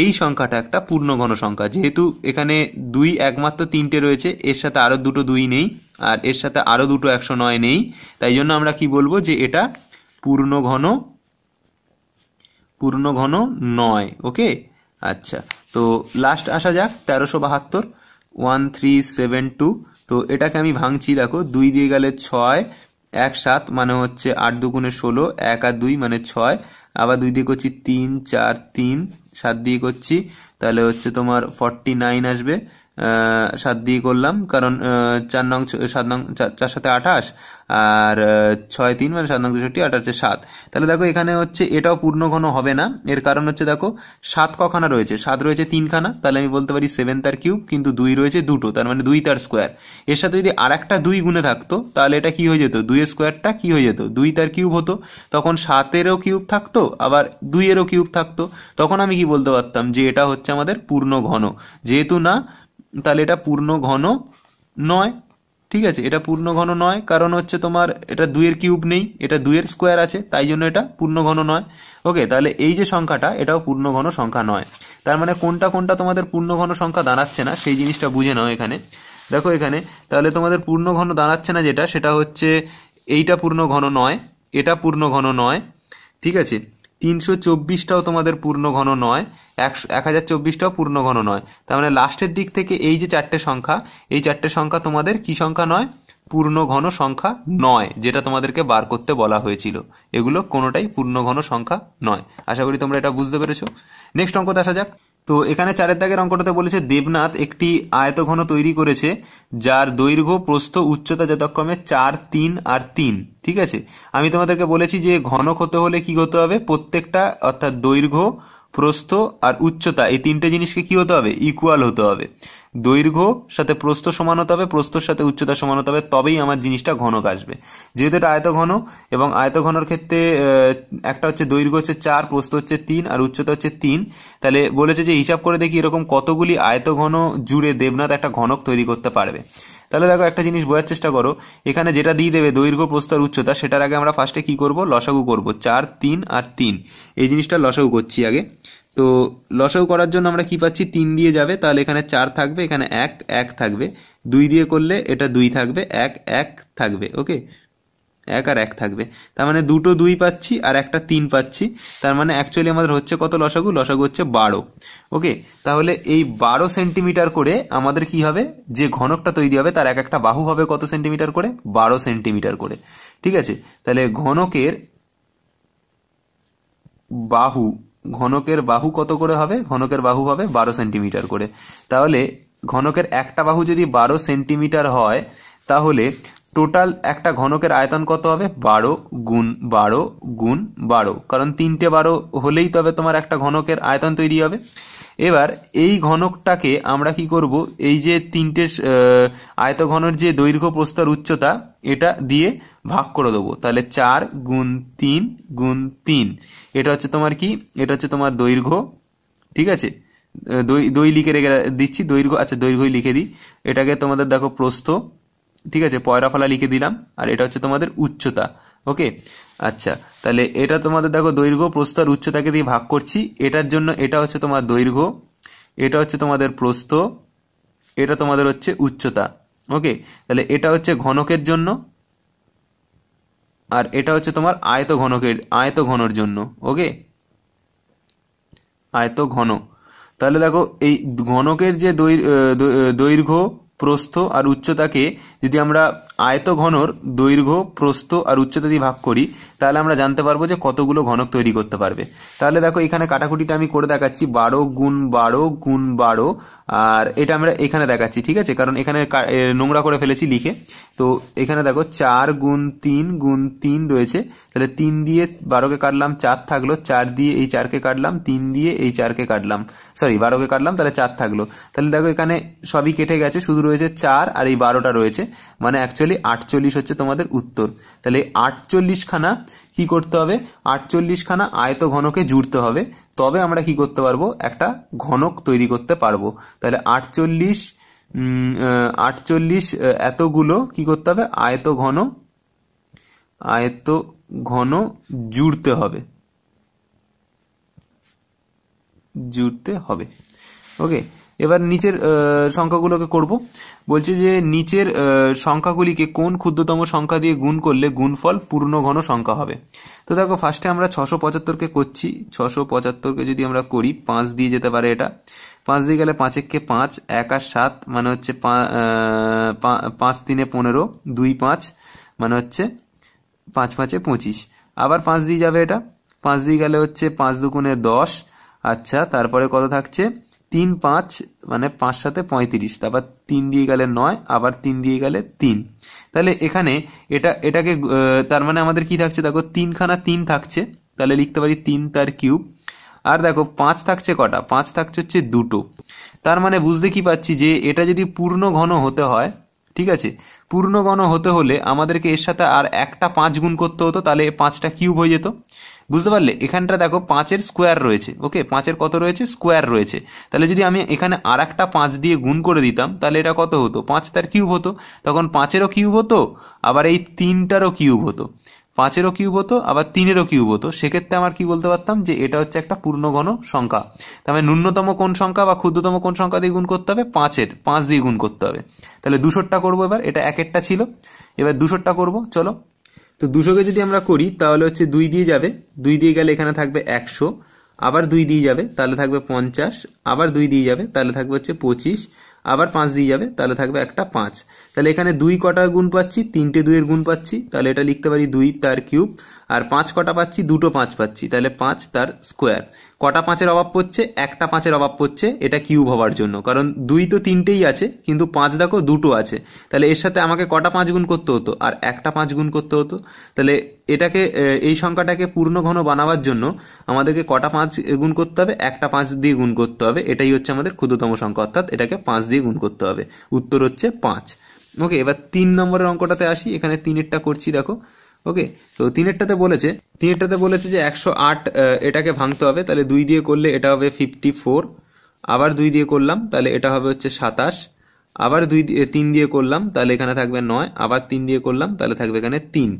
এই সংখ্যাটা একটা পূর্ণ ঘন সংখ্যা যেহেতু এখানে দুই একমাত্র তিনটে রয়েছে এর সাথে আরও দুটো দুই নেই আর এর সাথে আরও দুটো একশো নয় নেই তাই জন্য আমরা কি বলবো যে এটা পূর্ণ ঘন পূর্ণ ঘন নয় ওকে আচ্ছা তো লাস্ট আসা যাক তেরোশো বাহাত্তর ওয়ান থ্রি সেভেন টু তো এটাকে আমি ভাঙছি দেখো দুই দিয়ে গেলে ছয় এক সাত মানে হচ্ছে আট দুগুণে ষোলো এক আর দুই মানে ছয় আবার দুই দিয়ে করছি তিন চার তিন সাত দিয়ে করছি তাহলে হচ্ছে তোমার ফর্টি নাইন আসবে সাত দিয়ে করলাম কারণ চার নং সাত নং চার সাথে আঠাশ আর ছয় তিন মানে সাত নং চৌষট্টি আট আছে সাত তাহলে দেখো এখানে হচ্ছে এটাও পূর্ণ ঘন হবে না এর কারণ হচ্ছে দেখো সাত কখানা রয়েছে সাত রয়েছে তিনখানা তাহলে আমি বলতে পারি সেভেন তার কিউব কিন্তু দুই রয়েছে দুটো তার মানে দুই তার স্কোয়ার এর সাথে যদি আর একটা দুই গুণে থাকতো তাহলে এটা কি হয়ে যেত দুইয়ের স্কোয়ারটা কি হয়ে যেত দুই তার কিউব হতো তখন সাতেরও কিউব থাকতো আবার দুইয়েরও কিউব থাকতো তখন আমি কি বলতে পারতাম যে এটা হচ্ছে আমাদের পূর্ণ ঘন যেহেতু না তাহলে এটা পূর্ণ ঘন নয় ঠিক আছে এটা পূর্ণ ঘন নয় কারণ হচ্ছে তোমার এটা দুইয়ের কিউব নেই এটা দুইয়ের স্কোয়ার আছে তাই জন্য এটা পূর্ণ ঘন নয় ওকে তাহলে এই যে সংখ্যাটা এটাও পূর্ণ ঘন সংখ্যা নয় তার মানে কোনটা কোনটা তোমাদের পূর্ণ ঘন সংখ্যা দাঁড়াচ্ছে না সেই জিনিসটা বুঝে নাও এখানে দেখো এখানে তাহলে তোমাদের পূর্ণ ঘন দাঁড়াচ্ছে না যেটা সেটা হচ্ছে এইটা পূর্ণ ঘন নয় এটা পূর্ণ ঘন নয় ঠিক আছে তিনশো চব্বিশটাও তোমাদের পূর্ণ ঘন নয় একশো এক হাজার চব্বিশটাও পূর্ণ ঘন নয় তার মানে লাস্টের দিক থেকে এই যে চারটে সংখ্যা এই চারটে সংখ্যা তোমাদের কি সংখ্যা নয় পূর্ণ ঘন সংখ্যা নয় যেটা তোমাদেরকে বার করতে বলা হয়েছিল এগুলো কোনোটাই পূর্ণ ঘন সংখ্যা নয় আশা করি তোমরা এটা বুঝতে পেরেছো নেক্সট অঙ্ক দেখা যাক তো এখানে চারের দাগের অঙ্কটাতে বলেছে দেবনাথ একটি আয়ত ঘন তৈরি করেছে যার দৈর্ঘ্য প্রস্থ উচ্চতা যথাক্রমে চার তিন আর তিন ঠিক আছে আমি তোমাদেরকে বলেছি যে ঘনক হতে হলে কি হতে হবে প্রত্যেকটা অর্থাৎ দৈর্ঘ্য প্রস্থ আর উচ্চতা এই তিনটে জিনিসকে কি হতে হবে ইকুয়াল হতে হবে দৈর্ঘ্য সাথে প্রস্থ সমান হতে হবে প্রস্থর সাথে উচ্চতা সমান হতে হবে তবেই আমার জিনিসটা ঘনক আসবে যেহেতু এটা আয়ত ঘন এবং আয়ত ঘনর ক্ষেত্রে একটা হচ্ছে দৈর্ঘ্য হচ্ছে চার প্রস্থ হচ্ছে তিন আর উচ্চতা হচ্ছে তিন তাহলে বলেছে যে হিসাব করে দেখি এরকম কতগুলি আয়ত ঘন জুড়ে দেবনাথ একটা ঘনক তৈরি করতে পারবে তাহলে দেখো একটা জিনিস বোঝার চেষ্টা করো এখানে যেটা দিয়ে দেবে দৈর্ঘ্য প্রস্তর উচ্চতা সেটার আগে আমরা ফার্স্টে কি করব লসাগু করব চার তিন আর তিন এই জিনিসটা লসাগু করছি আগে তো লসাউ করার জন্য আমরা কি পাচ্ছি তিন দিয়ে যাবে তাহলে এখানে চার থাকবে এখানে এক এক থাকবে দুই দিয়ে করলে এটা দুই থাকবে এক এক থাকবে ওকে এক আর এক থাকবে তার মানে দুটো দুই পাচ্ছি আর একটা তিন পাচ্ছি তার মানে অ্যাকচুয়ালি আমাদের হচ্ছে কত লসাগু লসাগু হচ্ছে বারো ওকে তাহলে এই বারো সেন্টিমিটার করে আমাদের কি হবে যে ঘনকটা তৈরি হবে তার এক একটা বাহু হবে কত সেন্টিমিটার করে বারো সেন্টিমিটার করে ঠিক আছে তাহলে ঘনকের বাহু ঘনকের বাহু কত করে হবে ঘনকের বাহু হবে বারো সেন্টিমিটার করে তাহলে ঘনকের একটা বাহু যদি বারো সেন্টিমিটার হয় তাহলে টোটাল একটা ঘনকের আয়তন কত হবে বারো গুণ বারো গুণ বারো কারণ তিনটে বারো হলেই তবে তোমার একটা ঘনকের আয়তন তৈরি হবে এবার এই ঘনকটাকে আমরা কি করব এই যে তিনটে আয়তঘনের যে দৈর্ঘ্য প্রস্তর উচ্চতা এটা দিয়ে ভাগ করে দেবো তাহলে চার গুণ তিন গুণ তিন এটা হচ্ছে তোমার কি এটা হচ্ছে তোমার দৈর্ঘ্য ঠিক আছে দই দই লিখে রেখে দিচ্ছি দৈর্ঘ্য আচ্ছা দৈর্ঘ্যই লিখে দিই এটাকে তোমাদের দেখো প্রস্থ ঠিক আছে পয়রাফালা লিখে দিলাম আর এটা হচ্ছে তোমাদের উচ্চতা ওকে আচ্ছা তাহলে এটা তোমাদের দেখো দৈর্ঘ্য প্রস্থ আর উচ্চতাকে দিয়ে ভাগ করছি এটার জন্য এটা হচ্ছে তোমার দৈর্ঘ্য এটা হচ্ছে তোমাদের প্রস্থ এটা তোমাদের হচ্ছে উচ্চতা ওকে তাহলে এটা হচ্ছে ঘনকের জন্য আর এটা হচ্ছে তোমার আয়ত ঘনকের আয়ত ঘনর জন্য ওকে আয়ত ঘন তাহলে দেখো এই ঘনকের যে দৈর্ঘ্য প্রস্থ আর উচ্চতাকে যদি আমরা আয়ত ঘনর দৈর্ঘ্য প্রস্থ আর উচ্চতা দিয়ে ভাগ করি তাহলে আমরা জানতে পারবো যে কতগুলো ঘনক তৈরি করতে পারবে তাহলে দেখো এখানে কাটাকুটিটা আমি করে দেখাচ্ছি বারো গুণ বারো গুণ বারো আর এটা আমরা এখানে দেখাচ্ছি ঠিক আছে কারণ এখানে নোংরা করে ফেলেছি লিখে তো এখানে দেখো চার গুণ তিন গুণ তিন রয়েছে তাহলে তিন দিয়ে বারোকে কাটলাম চার থাকলো চার দিয়ে এই চারকে কাটলাম তিন দিয়ে এই চারকে কাটলাম সরি বারোকে কাটলাম তাহলে চার থাকলো তাহলে দেখো এখানে সবই কেটে গেছে শুধু রয়েছে চার আর এই বারোটা রয়েছে মানে অ্যাকচুয়ালি আটচল্লিশ হচ্ছে তোমাদের উত্তর তাহলে খানা কি করতে হবে খানা আয়ত ঘনকে জুড়তে হবে তবে আমরা কি করতে পারবো একটা ঘনক তৈরি করতে পারবো তাহলে আটচল্লিশ আটচল্লিশ এতগুলো কি করতে হবে আয়ত ঘন আয়ত ঘন জুড়তে হবে জুড়তে হবে ওকে এবার নিচের সংখ্যাগুলোকে করব বলছে যে নিচের সংখ্যাগুলিকে কোন ক্ষুদ্রতম সংখ্যা দিয়ে গুণ করলে গুণফল পূর্ণ ঘন সংখ্যা হবে তো দেখো ফার্স্টে আমরা ছশো পঁচাত্তরকে করছি ছশো পঁচাত্তরকে যদি আমরা করি পাঁচ দিয়ে যেতে পারে এটা পাঁচ দিয়ে গেলে পাঁচেককে পাঁচ এক আর সাত মানে হচ্ছে পাঁচ তিনে পনেরো দুই পাঁচ মানে হচ্ছে পাঁচ পাঁচে পঁচিশ আবার পাঁচ দিয়ে যাবে এটা পাঁচ দিয়ে গেলে হচ্ছে পাঁচ দুগুণে দশ আচ্ছা তারপরে কত থাকছে তিন পাঁচ মানে পাঁচ সাথে পঁয়ত্রিশ তারপর তিন দিয়ে গেলে নয় আবার তিন দিয়ে গেলে তিন তাহলে এখানে এটা এটাকে তার মানে আমাদের কি থাকছে দেখো তিনখানা তিন থাকছে তাহলে লিখতে পারি তিন তার কিউব আর দেখো পাঁচ থাকছে কটা পাঁচ থাকছে হচ্ছে দুটো তার মানে বুঝতে কি পাচ্ছি যে এটা যদি পূর্ণ ঘন হতে হয় ঠিক আছে পূর্ণ ঘন হতে হলে আমাদেরকে এর সাথে আর একটা পাঁচ গুণ করতে হতো তাহলে পাঁচটা কিউব হয়ে যেত বুঝতে পারলে এখানটা দেখো পাঁচের স্কোয়ার রয়েছে ওকে পাঁচের কত রয়েছে স্কোয়ার রয়েছে তাহলে যদি আমি এখানে আর একটা পাঁচ দিয়ে গুণ করে দিতাম তাহলে এটা কত হতো পাঁচ তার কিউব হতো তখন পাঁচেরও কিউব হতো আবার এই তিনটারও কিউব হতো পাঁচেরও কিউব হতো আবার তিনেরও কিউব হতো সেক্ষেত্রে আমার কি বলতে পারতাম যে এটা হচ্ছে একটা পূর্ণ ঘন সংখ্যা তার মানে ন্যূনতম কোন সংখ্যা বা ক্ষুদ্রতম কোন সংখ্যা দিয়ে গুণ করতে হবে পাঁচের পাঁচ দিয়ে গুণ করতে হবে তাহলে দুশোরটা করবো এবার এটা একেরটা ছিল এবার দুশোরটা করবো চলো তো দুশোকে যদি আমরা করি তাহলে হচ্ছে দুই দিয়ে যাবে দুই দিয়ে গেলে এখানে থাকবে একশো আবার দুই দিয়ে যাবে তাহলে থাকবে পঞ্চাশ আবার দুই দিয়ে যাবে তাহলে থাকবে হচ্ছে পঁচিশ আবার পাঁচ দিয়ে যাবে তাহলে থাকবে একটা পাঁচ তাহলে এখানে দুই কটা গুণ পাচ্ছি তিনটে দুইয়ের গুণ পাচ্ছি তাহলে এটা লিখতে পারি দুই তার কিউব আর পাঁচ কটা পাচ্ছি দুটো পাঁচ পাচ্ছি তাহলে পাঁচ তার স্কোয়ার কটা পাঁচের অভাব পড়ছে একটা পাঁচের অভাব পড়ছে এটা কিউব হওয়ার জন্য কারণ দুই তো তিনটেই আছে কিন্তু পাঁচ দেখো দুটো আছে তাহলে এর সাথে আমাকে কটা পাঁচ গুণ করতে হতো আর একটা পাঁচ গুণ করতে হতো তাহলে এটাকে এই সংখ্যাটাকে পূর্ণ ঘন বানাবার জন্য আমাদেরকে কটা পাঁচ গুণ করতে হবে একটা পাঁচ দিয়ে গুণ করতে হবে এটাই হচ্ছে আমাদের ক্ষুদ্রতম সংখ্যা অর্থাৎ এটাকে পাঁচ দিয়ে গুণ করতে হবে উত্তর হচ্ছে পাঁচ ওকে এবার তিন নম্বরের অঙ্কটাতে আসি এখানে তিনেরটা করছি দেখো ওকে তো তিনেরটাতে বলেছে তিনেরটাতে বলেছে যে একশো আট এটাকে ভাঙতে হবে তাহলে দুই দিয়ে করলে এটা হবে ফিফটি ফোর আবার দুই দিয়ে করলাম তাহলে এটা হবে হচ্ছে সাতাশ আবার দুই তিন দিয়ে করলাম তাহলে এখানে থাকবে নয় আবার তিন দিয়ে করলাম তাহলে থাকবে এখানে তিন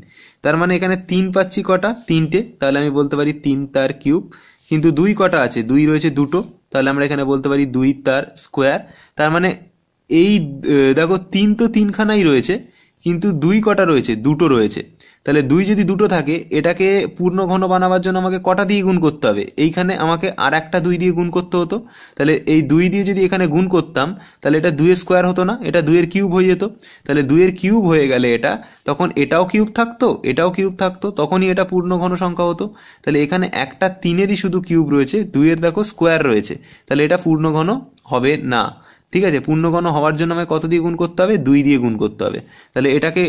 তার মানে এখানে তিন পাচ্ছি কটা তিনটে তাহলে আমি বলতে পারি তিন তার কিউব কিন্তু দুই কটা আছে দুই রয়েছে দুটো তাহলে আমরা এখানে বলতে পারি দুই তার স্কোয়ার তার মানে এই দেখো তিন তো তিনখানাই রয়েছে কিন্তু দুই কটা রয়েছে দুটো রয়েছে তাহলে দুই যদি দুটো থাকে এটাকে পূর্ণ ঘন বানাবার জন্য আমাকে কটা দিয়ে গুণ করতে হবে এইখানে আমাকে আর একটা দুই দিয়ে গুণ করতে হতো তাহলে এই দুই দিয়ে যদি এখানে গুণ করতাম তাহলে এটা দুয়ের স্কোয়ার হতো না এটা দুয়ের কিউব হয়ে যেত তাহলে দুয়ের কিউব হয়ে গেলে এটা তখন এটাও কিউব থাকতো এটাও কিউব থাকতো তখনই এটা পূর্ণ ঘন সংখ্যা হতো তাহলে এখানে একটা তিনেরই শুধু কিউব রয়েছে দুইয়ের দেখো স্কোয়ার রয়েছে তাহলে এটা পূর্ণ ঘন হবে না ঠিক আছে পূর্ণগণ হওয়ার জন্য আমায় কত দিয়ে গুণ করতে হবে দুই দিয়ে গুণ করতে হবে তাহলে এটাকে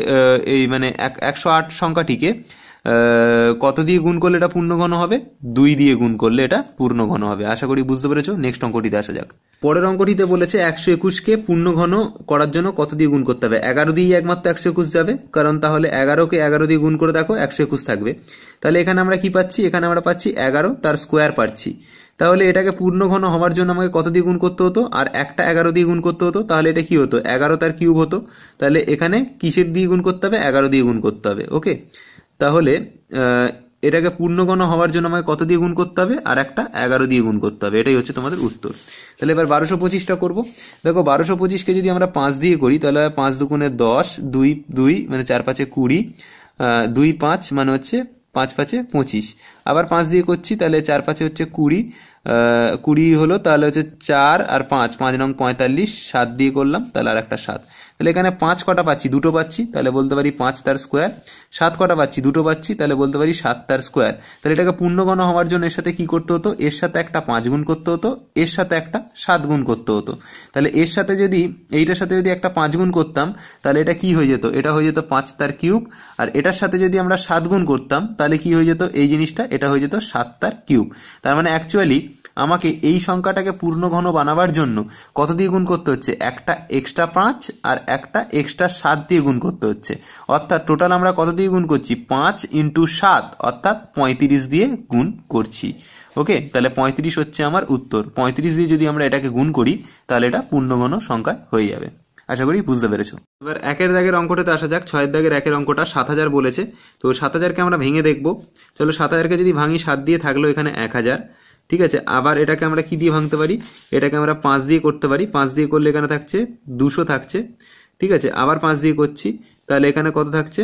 এই মানে একশো আট সংখ্যাটিকে কত দিয়ে গুণ করলে এটা পূর্ণ ঘন হবে দুই দিয়ে গুণ করলে এটা পূর্ণ ঘন হবে আশা করি বুঝতে পেরেছো নেক্সট অঙ্কটিতে আসা যাক পরের অঙ্কটিতে বলেছে একশো একুশকে পূর্ণ ঘন করার জন্য কত দিয়ে গুণ করতে হবে এগারো দিয়েই একমাত্র একশো একুশ যাবে কারণ তাহলে এগারোকে এগারো দিয়ে গুণ করে দেখো একশো একুশ থাকবে তাহলে এখানে আমরা কি পাচ্ছি এখানে আমরা পাচ্ছি এগারো তার স্কোয়ার পাচ্ছি তাহলে এটাকে পূর্ণ ঘন হওয়ার জন্য আমাকে কত দিয়ে গুণ করতে হতো আর একটা এগারো দিয়ে গুণ করতে হতো তাহলে এটা কি হতো এগারো তার কিউব হতো তাহলে এখানে কিসের দিয়ে গুণ করতে হবে এগারো দিয়ে গুণ করতে হবে ওকে তাহলে এটাকে পূর্ণগণ হওয়ার জন্য আমাকে কত দিয়ে গুণ করতে হবে আর একটা এগারো দিয়ে গুণ করতে হবে এটাই হচ্ছে তোমাদের উত্তর তাহলে এবার বারোশো পঁচিশটা করবো দেখো বারোশো পঁচিশকে যদি আমরা পাঁচ দিয়ে করি তাহলে পাঁচ দুগুণে দশ দুই দুই মানে চার পাঁচে কুড়ি দুই পাঁচ মানে হচ্ছে পাঁচ পাঁচে পঁচিশ আবার পাঁচ দিয়ে করছি তাহলে চার পাঁচে হচ্ছে কুড়ি কুড়ি হলো তাহলে হচ্ছে চার আর পাঁচ পাঁচ নং পঁয়তাল্লিশ সাত দিয়ে করলাম তাহলে আর একটা সাত তাহলে এখানে পাঁচ কটা পাচ্ছি দুটো পাচ্ছি তাহলে বলতে পারি পাঁচ তার স্কোয়ার সাত কটা পাচ্ছি দুটো পাচ্ছি তাহলে বলতে পারি সাত তার স্কোয়ার তাহলে এটাকে পূর্ণগণ হওয়ার জন্য এর সাথে কি করতে হতো এর সাথে একটা পাঁচ গুণ করতে হতো এর সাথে একটা সাত গুণ করতে হতো তাহলে এর সাথে যদি এইটার সাথে যদি একটা পাঁচ গুণ করতাম তাহলে এটা কি হয়ে যেত এটা হয়ে যেত পাঁচ তার কিউব আর এটার সাথে যদি আমরা সাত গুণ করতাম তাহলে কি হয়ে যেত এই জিনিসটা এটা হয়ে যেত সাত তার কিউব তার মানে অ্যাকচুয়ালি আমাকে এই সংখ্যাটাকে পূর্ণ ঘন বানাবার জন্য কত দিয়ে গুণ করতে হচ্ছে একটা এক্সট্রা পাঁচ আর একটা এক্সট্রা সাত দিয়ে গুণ করতে হচ্ছে অর্থাৎ টোটাল আমরা কত দিয়ে গুণ করছি পাঁচ ইন্টু সাত অর্থাৎ পঁয়ত্রিশ দিয়ে গুণ করছি ওকে তাহলে পঁয়ত্রিশ হচ্ছে আমার উত্তর পঁয়ত্রিশ দিয়ে যদি আমরা এটাকে গুণ করি তাহলে এটা পূর্ণ ঘন সংখ্যা হয়ে যাবে আশা করি বুঝতে পেরেছো এবার একের দাগের অঙ্কটাতে আসা যাক ছয়ের দাগের একের অঙ্কটা সাত হাজার বলেছে তো সাত হাজারকে আমরা ভেঙে দেখবো চলো সাত হাজারকে যদি ভাঙি সাত দিয়ে থাকলো এখানে এক হাজার ঠিক আছে আবার এটাকে আমরা কি দিয়ে ভাঙতে পারি এটাকে আমরা পাঁচ দিয়ে করতে পারি পাঁচ দিয়ে করলে এখানে থাকছে দুশো থাকছে ঠিক আছে আবার পাঁচ দিয়ে করছি তাহলে এখানে কত থাকছে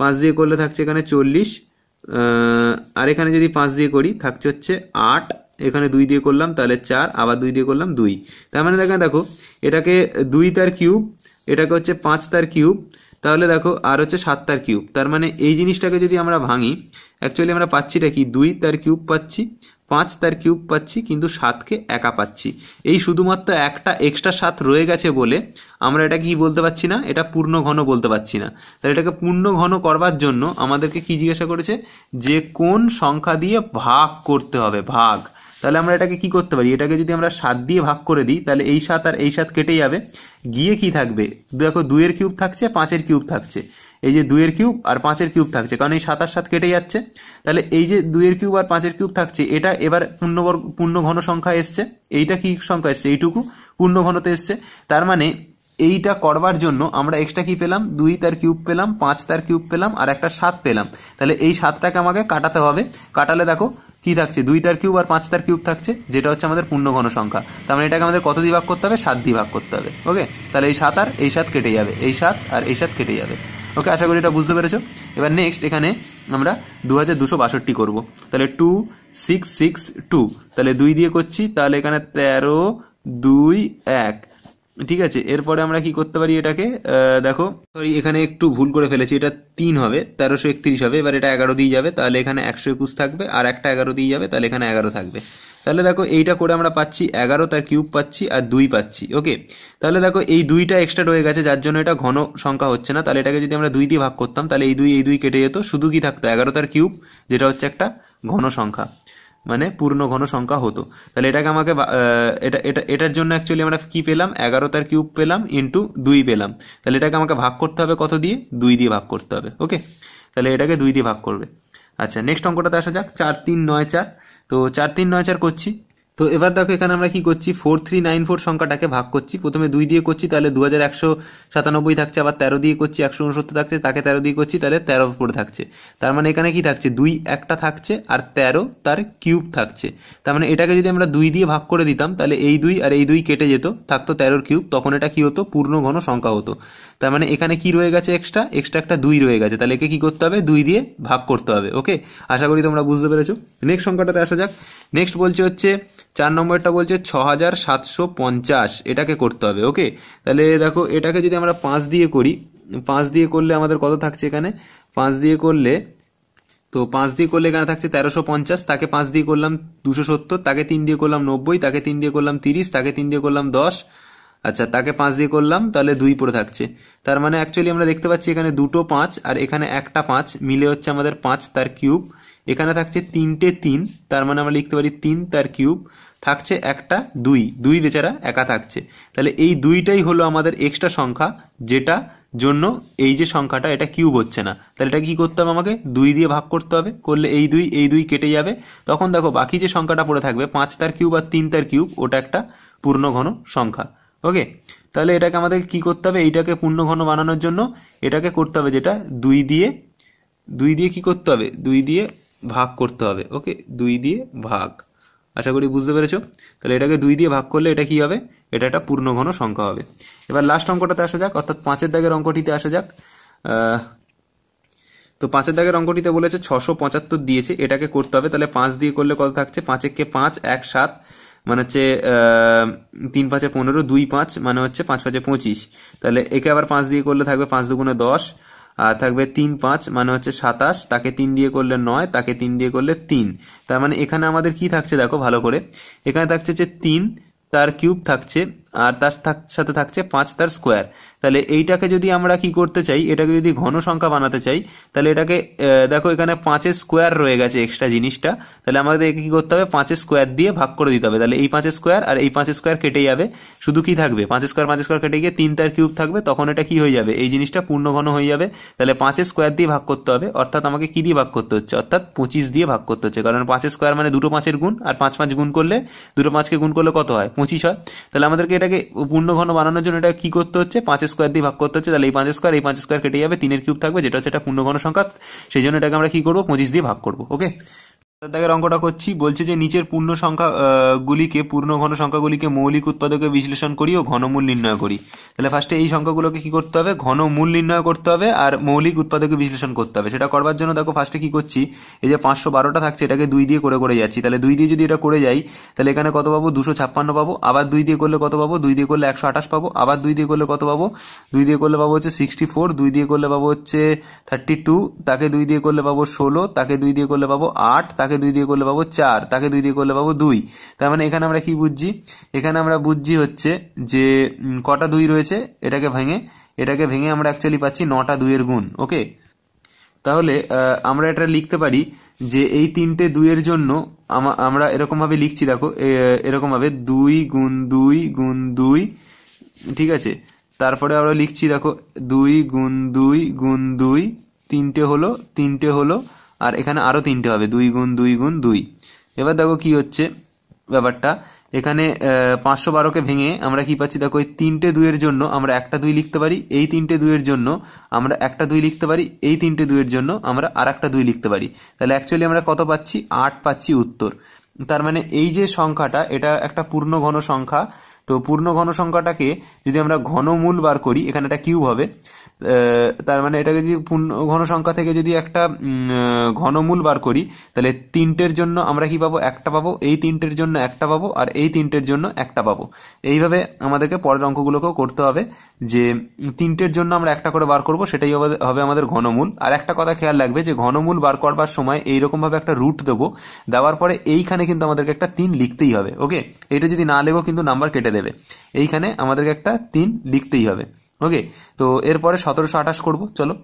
পাঁচ দিয়ে করলে থাকছে এখানে চল্লিশ আর এখানে যদি পাঁচ দিয়ে করি থাকছে হচ্ছে আট এখানে দুই দিয়ে করলাম তাহলে চার আবার দুই দিয়ে করলাম দুই তার মানে দেখেন দেখো এটাকে দুই তার কিউব এটাকে হচ্ছে পাঁচ তার কিউব তাহলে দেখো আর হচ্ছে সাতটার কিউব তার মানে এই জিনিসটাকে যদি আমরা ভাঙি অ্যাকচুয়ালি আমরা পাচ্ছিটা কি দুই তার কিউব পাচ্ছি পাঁচ তার কিউব পাচ্ছি কিন্তু সাতকে একা পাচ্ছি এই শুধুমাত্র একটা এক্সট্রা সাত রয়ে গেছে বলে আমরা এটা কি বলতে পারছি না এটা পূর্ণ ঘন বলতে পারছি না তাহলে এটাকে পূর্ণ ঘন করবার জন্য আমাদেরকে কি জিজ্ঞাসা করেছে যে কোন সংখ্যা দিয়ে ভাগ করতে হবে ভাগ তাহলে আমরা এটাকে কি করতে পারি এটাকে যদি আমরা সাত দিয়ে ভাগ করে দিই তাহলে এই সাত আর এই সাত কেটে যাবে গিয়ে কি থাকবে দেখো দুইয়ের কিউব থাকছে পাঁচের কিউব থাকছে এই যে দুইয়ের কিউব আর পাঁচের কিউব থাকছে কারণ এই সাতার সাত কেটে যাচ্ছে তাহলে এই যে দুইয়ের কিউব আর পাঁচের কিউব থাকছে এটা এবার পূর্ণবর্গ পূর্ণ ঘন সংখ্যা এসছে এইটা কি সংখ্যা এসছে এইটুকু পূর্ণ ঘনতে এসছে তার মানে এইটা করবার জন্য আমরা এক্সট্রা কি পেলাম দুই তার কিউব পেলাম পাঁচ তার কিউব পেলাম আর একটা সাত পেলাম তাহলে এই সাতটাকে আমাকে কাটাতে হবে কাটালে দেখো কি থাকছে দুইটার কিউব আর পাঁচটার কিউব থাকছে যেটা হচ্ছে আমাদের পূর্ণ ঘন সংখ্যা তার মানে এটাকে আমাদের কত দিয়ে ভাগ করতে হবে সাত দিয়ে ভাগ করতে হবে ওকে তাহলে এই সাত আর এই সাত কেটে যাবে এই সাত আর এই সাত কেটে যাবে ওকে আশা করি এটা বুঝতে পেরেছো এবার নেক্সট এখানে আমরা দু হাজার দুশো বাষট্টি করবো তাহলে টু সিক্স সিক্স টু তাহলে দুই দিয়ে করছি তাহলে এখানে তেরো দুই এক ঠিক আছে এরপরে আমরা কি করতে পারি এটাকে দেখো সরি এখানে একটু ভুল করে ফেলেছি এটা তিন হবে তেরোশো একত্রিশ হবে এবার এটা এগারো দিয়ে যাবে তাহলে এখানে একশো একুশ থাকবে আর একটা এগারো দিয়ে যাবে তাহলে এখানে এগারো থাকবে তাহলে দেখো এইটা করে আমরা পাচ্ছি এগারো তার কিউব পাচ্ছি আর দুই পাচ্ছি ওকে তাহলে দেখো এই দুইটা এক্সট্রা রয়ে গেছে যার জন্য এটা ঘন সংখ্যা হচ্ছে না তাহলে এটাকে যদি আমরা দুই দিয়ে ভাগ করতাম তাহলে এই দুই এই দুই কেটে যেত শুধু কি থাকতো এগারো তার কিউব যেটা হচ্ছে একটা ঘন সংখ্যা মানে পূর্ণ ঘন সংখ্যা হতো তাহলে এটাকে আমাকে এটা এটা এটার জন্য অ্যাকচুয়ালি আমরা কি পেলাম এগারো তার কিউব পেলাম ইন্টু দুই পেলাম তাহলে এটাকে আমাকে ভাগ করতে হবে কত দিয়ে দুই দিয়ে ভাগ করতে হবে ওকে তাহলে এটাকে দুই দিয়ে ভাগ করবে আচ্ছা নেক্সট অঙ্কটাতে আসা যাক চার তিন নয় চার তো চার তিন নয় চার করছি তো এবার দেখো এখানে আমরা কি করছি ফোর থ্রি নাইন ফোর সংখ্যাটাকে ভাগ করছি প্রথমে দুই দিয়ে করছি তাহলে দু হাজার একশো সাতানব্বই থাকছে আবার তেরো দিয়ে করছি একশো উনসত্তর থাকছে তাকে তেরো দিয়ে করছি তাহলে তেরো উপরে থাকছে তার মানে এখানে কি থাকছে দুই একটা থাকছে আর তেরো তার কিউব থাকছে তার মানে এটাকে যদি আমরা দুই দিয়ে ভাগ করে দিতাম তাহলে এই দুই আর এই দুই কেটে যেত থাকতো তেরোর কিউব তখন এটা কি হতো পূর্ণ ঘন সংখ্যা হতো তার মানে এখানে কি রয়ে গেছে এক্সট্রা এক্সট্রা একটা দুই রয়ে গেছে তাহলে একে কি করতে হবে দুই দিয়ে ভাগ করতে হবে ওকে আশা করি তোমরা বুঝতে পেরেছো নেক্সট সংখ্যাটাতে আসা যাক নেক্সট বলছে হচ্ছে চার নম্বরটা বলছে ছ হাজার সাতশো পঞ্চাশ এটাকে করতে হবে ওকে তাহলে দেখো এটাকে যদি আমরা পাঁচ দিয়ে করি পাঁচ দিয়ে করলে আমাদের কত থাকছে এখানে পাঁচ দিয়ে করলে তো পাঁচ দিয়ে করলে এখানে থাকছে তেরোশো পঞ্চাশ তাকে পাঁচ দিয়ে করলাম দুশো সত্তর তাকে তিন দিয়ে করলাম নব্বই তাকে তিন দিয়ে করলাম তিরিশ তাকে তিন দিয়ে করলাম দশ আচ্ছা তাকে পাঁচ দিয়ে করলাম তাহলে দুই পরে থাকছে তার মানে অ্যাকচুয়ালি আমরা দেখতে পাচ্ছি এখানে দুটো পাঁচ আর এখানে একটা পাঁচ মিলে হচ্ছে আমাদের পাঁচ তার কিউব এখানে থাকছে তিনটে তিন তার মানে আমরা লিখতে পারি তিন তার কিউব থাকছে একটা দুই দুই বেচারা একা থাকছে তাহলে এই দুইটাই হলো আমাদের এক্সট্রা সংখ্যা যেটা জন্য এই যে সংখ্যাটা এটা কিউব হচ্ছে না তাহলে এটা কি করতে হবে আমাকে দুই দিয়ে ভাগ করতে হবে করলে এই দুই এই দুই কেটে যাবে তখন দেখো বাকি যে সংখ্যাটা পড়ে থাকবে পাঁচ তার কিউব আর তিন তার কিউব ওটা একটা পূর্ণ ঘন সংখ্যা ওকে তাহলে এটাকে আমাদের কি করতে হবে এইটাকে পূর্ণ ঘন বানানোর জন্য এটাকে করতে হবে যেটা দুই দিয়ে দুই দিয়ে কি করতে হবে দুই দিয়ে ভাগ করতে হবে ওকে দুই দিয়ে ভাগ আশা করি বুঝতে পেরেছো তাহলে এটাকে দুই দিয়ে ভাগ করলে এটা কি হবে এটা একটা পূর্ণ ঘন সংখ্যা হবে এবার লাস্ট অঙ্কটাতে আসা যাক অর্থাৎ পাঁচের দাগের অঙ্কটিতে আসা যাক তো পাঁচের দাগের অঙ্কটিতে বলেছে ছশো পঁচাত্তর দিয়েছে এটাকে করতে হবে তাহলে পাঁচ দিয়ে করলে কত থাকছে কে পাঁচ এক সাত মানে হচ্ছে তিন পাঁচে পনেরো দুই পাঁচ মানে হচ্ছে পাঁচ পাঁচে পঁচিশ তাহলে একে আবার পাঁচ দিয়ে করলে থাকবে পাঁচ দুগুণে দশ থাকবে তিন পাঁচ মানে হচ্ছে সাতাশ তাকে তিন দিয়ে করলে নয় তাকে তিন দিয়ে করলে তিন তার মানে এখানে আমাদের কি থাকছে দেখো ভালো করে এখানে থাকছে হচ্ছে তিন তার কিউব থাকছে আর তার সাথে থাকছে পাঁচ তার স্কোয়ার তাহলে এইটাকে যদি আমরা কি করতে চাই এটাকে যদি ঘন সংখ্যা বানাতে চাই তাহলে এটাকে দেখো এখানে পাঁচের স্কোয়ার রয়ে গেছে এক্সট্রা জিনিসটা তাহলে আমাদের কি করতে হবে পাঁচের স্কোয়ার দিয়ে ভাগ করে দিতে হবে তাহলে এই পাঁচের স্কোয়ার আর এই পাঁচের স্কোয়ার কেটে যাবে শুধু কি থাকবে পাঁচ স্কোয়ার পাঁচ স্কোয়ার কেটে গিয়ে তিন তার কিউব থাকবে তখন এটা কি হয়ে যাবে এই জিনিসটা পূর্ণ ঘন হয়ে যাবে তাহলে পাঁচের স্কোয়ার দিয়ে ভাগ করতে হবে অর্থাৎ আমাকে কি দিয়ে ভাগ করতে হচ্ছে অর্থাৎ পঁচিশ দিয়ে ভাগ করতে হচ্ছে কারণ পাঁচের স্কোয়ার মানে দুটো পাঁচের গুণ আর পাঁচ পাঁচ গুণ করলে দুটো পাঁচকে গুণ করলে কত হয় পঁচিশ হয় তাহলে আমাদেরকে এটাকে পূর্ণ ঘন বানানোর জন্য এটা কি করতে হচ্ছে পাঁচ স্কোয়ার দিয়ে ভাগ করতে হচ্ছে তাহলে এই পাঁচ স্কোয়ার এই পাঁচ স্কোয়ার কেটে যাবে তিনের কিউব থাকবে যেটা হচ্ছে এটা ঘন সংখ্যা সেই জন্য এটাকে আমরা কি করবো পঁচিশ দিয়ে ভাগ করবো ওকে দাগের অঙ্কটা করছি বলছে যে নিচের পূর্ণ সংখ্যাগুলিকে পূর্ণ ঘন সংখ্যাগুলিকে মৌলিক উৎপাদকে বিশ্লেষণ করি ও ঘনমূল নির্ণয় করি তাহলে ফার্স্টে এই সংখ্যাগুলোকে কি করতে হবে ঘনমূল নির্ণয় করতে হবে আর মৌলিক উৎপাদকে বিশ্লেষণ করতে হবে সেটা করবার জন্য দেখো ফার্স্টে কি করছি এই যে পাঁচশো বারোটা থাকছে এটাকে দুই দিয়ে করে করে যাচ্ছি তাহলে দুই দিয়ে যদি এটা করে যাই তাহলে এখানে কত পাবো দুশো ছাপ্পান্ন পাবো আবার দুই দিয়ে করলে কত পাবো দুই দিয়ে করলে একশো আঠাশ পাবো আবার দুই দিয়ে করলে কত পাবো দুই দিয়ে করলে পাবো হচ্ছে সিক্সটি ফোর দুই দিয়ে করলে পাবো হচ্ছে থার্টি টু তাকে দুই দিয়ে করলে পাবো ষোলো তাকে দুই দিয়ে করলে পাবো আট তাকে তাকে দুই দিয়ে করলে পাবো চার তাকে দুই দিয়ে করলে পাবো দুই তার মানে এখানে আমরা কি বুঝছি এখানে আমরা বুঝছি হচ্ছে যে কটা দুই রয়েছে এটাকে ভেঙে এটাকে ভেঙে আমরা অ্যাকচুয়ালি পাচ্ছি নটা দুইয়ের গুণ ওকে তাহলে আমরা এটা লিখতে পারি যে এই তিনটে দুইয়ের জন্য আমরা এরকমভাবে লিখছি দেখো এরকমভাবে দুই গুণ দুই গুণ দুই ঠিক আছে তারপরে আমরা লিখছি দেখো দুই গুণ দুই গুণ দুই তিনটে হলো তিনটে হলো আর এখানে আরও তিনটে হবে দুই গুণ দুই গুণ দুই এবার দেখো কি হচ্ছে ব্যাপারটা এখানে পাঁচশো বারোকে ভেঙে আমরা কি পাচ্ছি দেখো এই তিনটে দুইয়ের জন্য আমরা একটা দুই লিখতে পারি এই তিনটে দুইয়ের জন্য আমরা একটা দুই লিখতে পারি এই তিনটে দুইয়ের জন্য আমরা আর একটা দুই লিখতে পারি তাহলে অ্যাকচুয়ালি আমরা কত পাচ্ছি আট পাচ্ছি উত্তর তার মানে এই যে সংখ্যাটা এটা একটা পূর্ণ ঘন সংখ্যা তো পূর্ণ ঘন সংখ্যাটাকে যদি আমরা ঘনমূল বার করি এখানে একটা কিউব হবে তার মানে এটাকে যদি পূর্ণ ঘন সংখ্যা থেকে যদি একটা ঘনমূল বার করি তাহলে তিনটের জন্য আমরা কি পাবো একটা পাবো এই তিনটের জন্য একটা পাবো আর এই তিনটের জন্য একটা পাবো এইভাবে আমাদেরকে পরের অঙ্কগুলোকেও করতে হবে যে তিনটের জন্য আমরা একটা করে বার করব সেটাই হবে আমাদের ঘনমূল আর একটা কথা খেয়াল রাখবে যে ঘনমূল বার করবার সময় এইরকমভাবে একটা রুট দেবো দেওয়ার পরে এইখানে কিন্তু আমাদেরকে একটা তিন লিখতেই হবে ওকে এটা যদি না লেখো কিন্তু নাম্বার কেটে দেবে এইখানে আমাদেরকে একটা তিন লিখতেই হবে ওকে তো এরপরে সতেরোশো আঠাশ করবো চলো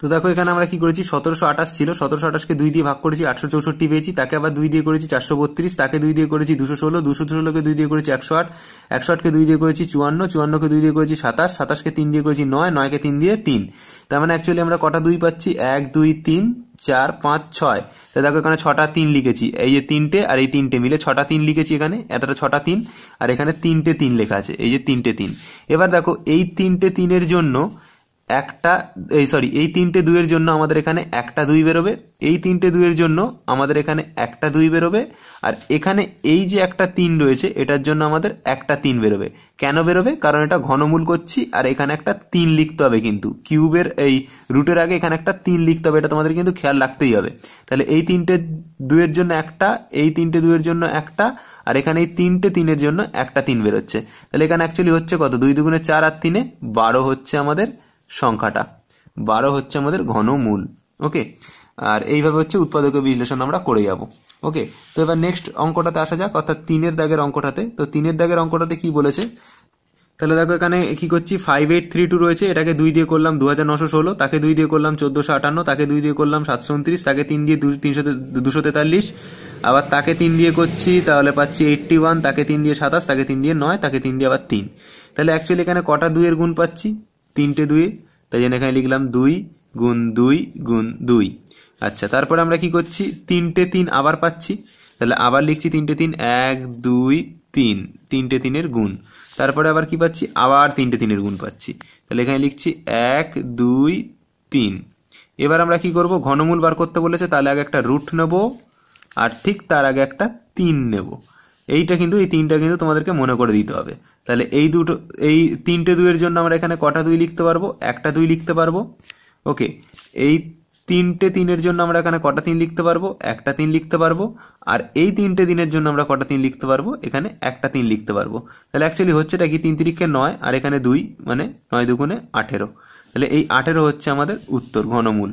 তো দেখো এখানে আমরা কি করেছি সতেরোশো আঠাশ ছিল সতেরোশো আঠাশকে দুই দিয়ে ভাগ করেছি আটশো চৌষট্টি পেয়েছি তাকে আবার দুই দিয়ে করেছি চারশো বত্রিশ তাকে দুই দিয়ে করেছি দুশো ষোলো দুশো ষোলোকে দুই দিয়ে করেছি একশো আট একশো আটকে দুই দিয়ে করেছি চুয়ান্ন চুয়ান্নকে দুই দিয়ে করেছি সাতাশ সাতাশকে তিন দিয়ে করেছি নয় নয়কে তিন দিয়ে তিন তার মানে অ্যাকচুয়ালি আমরা কটা দুই পাচ্ছি এক দুই তিন চার পাঁচ ছয় তা দেখো এখানে ছটা তিন লিখেছি এই যে তিনটে আর এই তিনটে মিলে ছটা তিন লিখেছি এখানে এতটা ছটা তিন আর এখানে তিনটে তিন লেখা আছে এই যে তিনটে তিন এবার দেখো এই তিনটে তিনের জন্য একটা এই সরি এই তিনটে দুইয়ের জন্য আমাদের এখানে একটা দুই বেরোবে এই তিনটে দুইয়ের জন্য আমাদের এখানে একটা দুই বেরোবে আর এখানে এই যে একটা তিন রয়েছে এটার জন্য আমাদের একটা তিন বেরোবে কেন বেরোবে কারণ এটা ঘনমূল করছি আর এখানে একটা তিন লিখতে হবে কিন্তু কিউবের এই রুটের আগে এখানে একটা তিন লিখতে হবে এটা তোমাদের কিন্তু খেয়াল রাখতেই হবে তাহলে এই তিনটে দুইয়ের জন্য একটা এই তিনটে দুইয়ের জন্য একটা আর এখানে এই তিনটে তিনের জন্য একটা তিন বেরোচ্ছে তাহলে এখানে অ্যাকচুয়ালি হচ্ছে কত দুই দুগুণে চার আর তিনে বারো হচ্ছে আমাদের সংখ্যাটা বারো হচ্ছে আমাদের ঘনমূল ওকে আর এইভাবে হচ্ছে উৎপাদকের বিশ্লেষণ আমরা করে যাব ওকে তো এবার নেক্সট অঙ্কটাতে আসা যাক অর্থাৎ তিনের দাগের অঙ্কটাতে তো তিনের দাগের অঙ্কটাতে কি বলেছে তাহলে দেখো এখানে কি করছি ফাইভ এইট থ্রি টু রয়েছে এটাকে দুই দিয়ে করলাম দু হাজার নশো ষোলো তাকে দুই দিয়ে করলাম চোদ্দোশো আটান্ন তাকে দুই দিয়ে করলাম সাতশো উনত্রিশ তাকে তিন দিয়ে তিনশো দুশো তেতাল্লিশ আবার তাকে তিন দিয়ে করছি তাহলে পাচ্ছি এইট্টি ওয়ান তাকে তিন দিয়ে সাতাশ তাকে তিন দিয়ে নয় তাকে তিন দিয়ে আবার তিন তাহলে অ্যাকচুয়ালি এখানে কটা দুইয়ের গুণ পাচ্ছি তিনটে দুই তাই জন্য এখানে লিখলাম দুই গুণ দুই গুণ দুই আচ্ছা তারপরে আমরা কি করছি তিনটে তিন আবার পাচ্ছি তাহলে আবার লিখছি তিনটে তিন এক দুই তিন তিনটে তিনের গুণ তারপরে আবার কি পাচ্ছি আবার তিনটে তিনের গুণ পাচ্ছি তাহলে এখানে লিখছি এক দুই তিন এবার আমরা কি করব ঘনমূল বার করতে বলেছে তাহলে আগে একটা রুট নেব আর ঠিক তার আগে একটা তিন নেব এইটা কিন্তু এই তিনটা কিন্তু তোমাদেরকে মনে করে দিতে হবে তাহলে এই দুটো এই তিনটে দুইয়ের জন্য আমরা এখানে কটা দুই লিখতে পারবো একটা দুই লিখতে পারবো ওকে এই তিনটে তিনের জন্য আমরা এখানে কটা তিন লিখতে পারবো একটা তিন লিখতে পারবো আর এই তিনটে দিনের জন্য আমরা কটা তিন লিখতে পারবো এখানে একটা তিন লিখতে পারবো তাহলে অ্যাকচুয়ালি হচ্ছেটা কি তিন তিরিখে নয় আর এখানে দুই মানে নয় দুগুণে আঠেরো তাহলে এই আঠেরো হচ্ছে আমাদের উত্তর ঘনমূল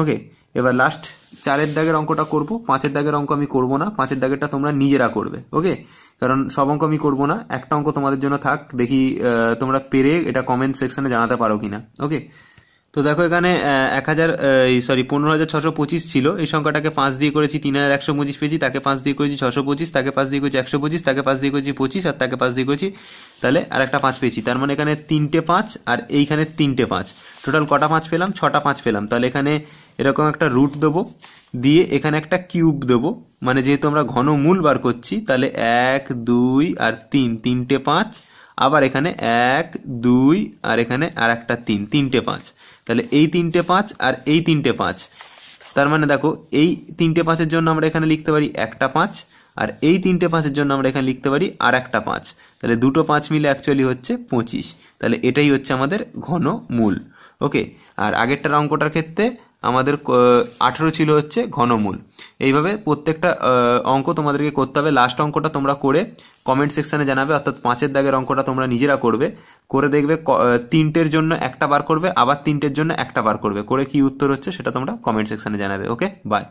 ওকে এবার লাস্ট চারের দাগের অঙ্কটা করব পাঁচের দাগের অঙ্ক আমি করব না পাঁচের দাগেরটা তোমরা নিজেরা করবে ওকে কারণ সব অঙ্ক আমি করব না একটা অঙ্ক তোমাদের জন্য থাক দেখি তোমরা পেরে এটা কমেন্ট সেকশনে জানাতে পারো কিনা ওকে তো দেখো এখানে এক হাজার সরি পনেরো হাজার ছশো পঁচিশ ছিল এই সংখ্যাটাকে পাঁচ দিয়ে করেছি তিন হাজার একশো পঁচিশ পেয়েছি তাকে পাঁচ দিয়ে করেছি ছশো পঁচিশ তাকে পাঁচ দিয়ে করেছি একশো পঁচিশ তাকে পাঁচ দিয়ে করেছি পঁচিশ আর তাকে পাঁচ দিয়ে করেছি তাহলে আর একটা পাঁচ পেয়েছি তার মানে এখানে তিনটে পাঁচ আর এইখানে তিনটে পাঁচ টোটাল কটা পাঁচ পেলাম ছটা পাঁচ পেলাম তাহলে এখানে এরকম একটা রুট দেবো দিয়ে এখানে একটা কিউব দেবো মানে যেহেতু আমরা ঘন মূল বার করছি তাহলে এক দুই আর তিন তিনটে পাঁচ আবার এখানে এক দুই আর এখানে আর একটা তিন তিনটে পাঁচ তাহলে এই তিনটে পাঁচ আর এই তিনটে পাঁচ তার মানে দেখো এই তিনটে পাঁচের জন্য আমরা এখানে লিখতে পারি একটা পাঁচ আর এই তিনটে পাঁচের জন্য আমরা এখানে লিখতে পারি আর একটা পাঁচ তাহলে দুটো পাঁচ মিলে অ্যাকচুয়ালি হচ্ছে পঁচিশ তাহলে এটাই হচ্ছে আমাদের ঘন মূল ওকে আর আগেরটার অঙ্কটার ক্ষেত্রে আমাদের আঠেরো ছিল হচ্ছে ঘনমূল এইভাবে প্রত্যেকটা অঙ্ক তোমাদেরকে করতে হবে লাস্ট অঙ্কটা তোমরা করে কমেন্ট সেকশানে জানাবে অর্থাৎ পাঁচের দাগের অঙ্কটা তোমরা নিজেরা করবে করে দেখবে তিনটের জন্য একটা বার করবে আবার তিনটের জন্য একটা বার করবে করে কি উত্তর হচ্ছে সেটা তোমরা কমেন্ট সেকশানে জানাবে ওকে বাই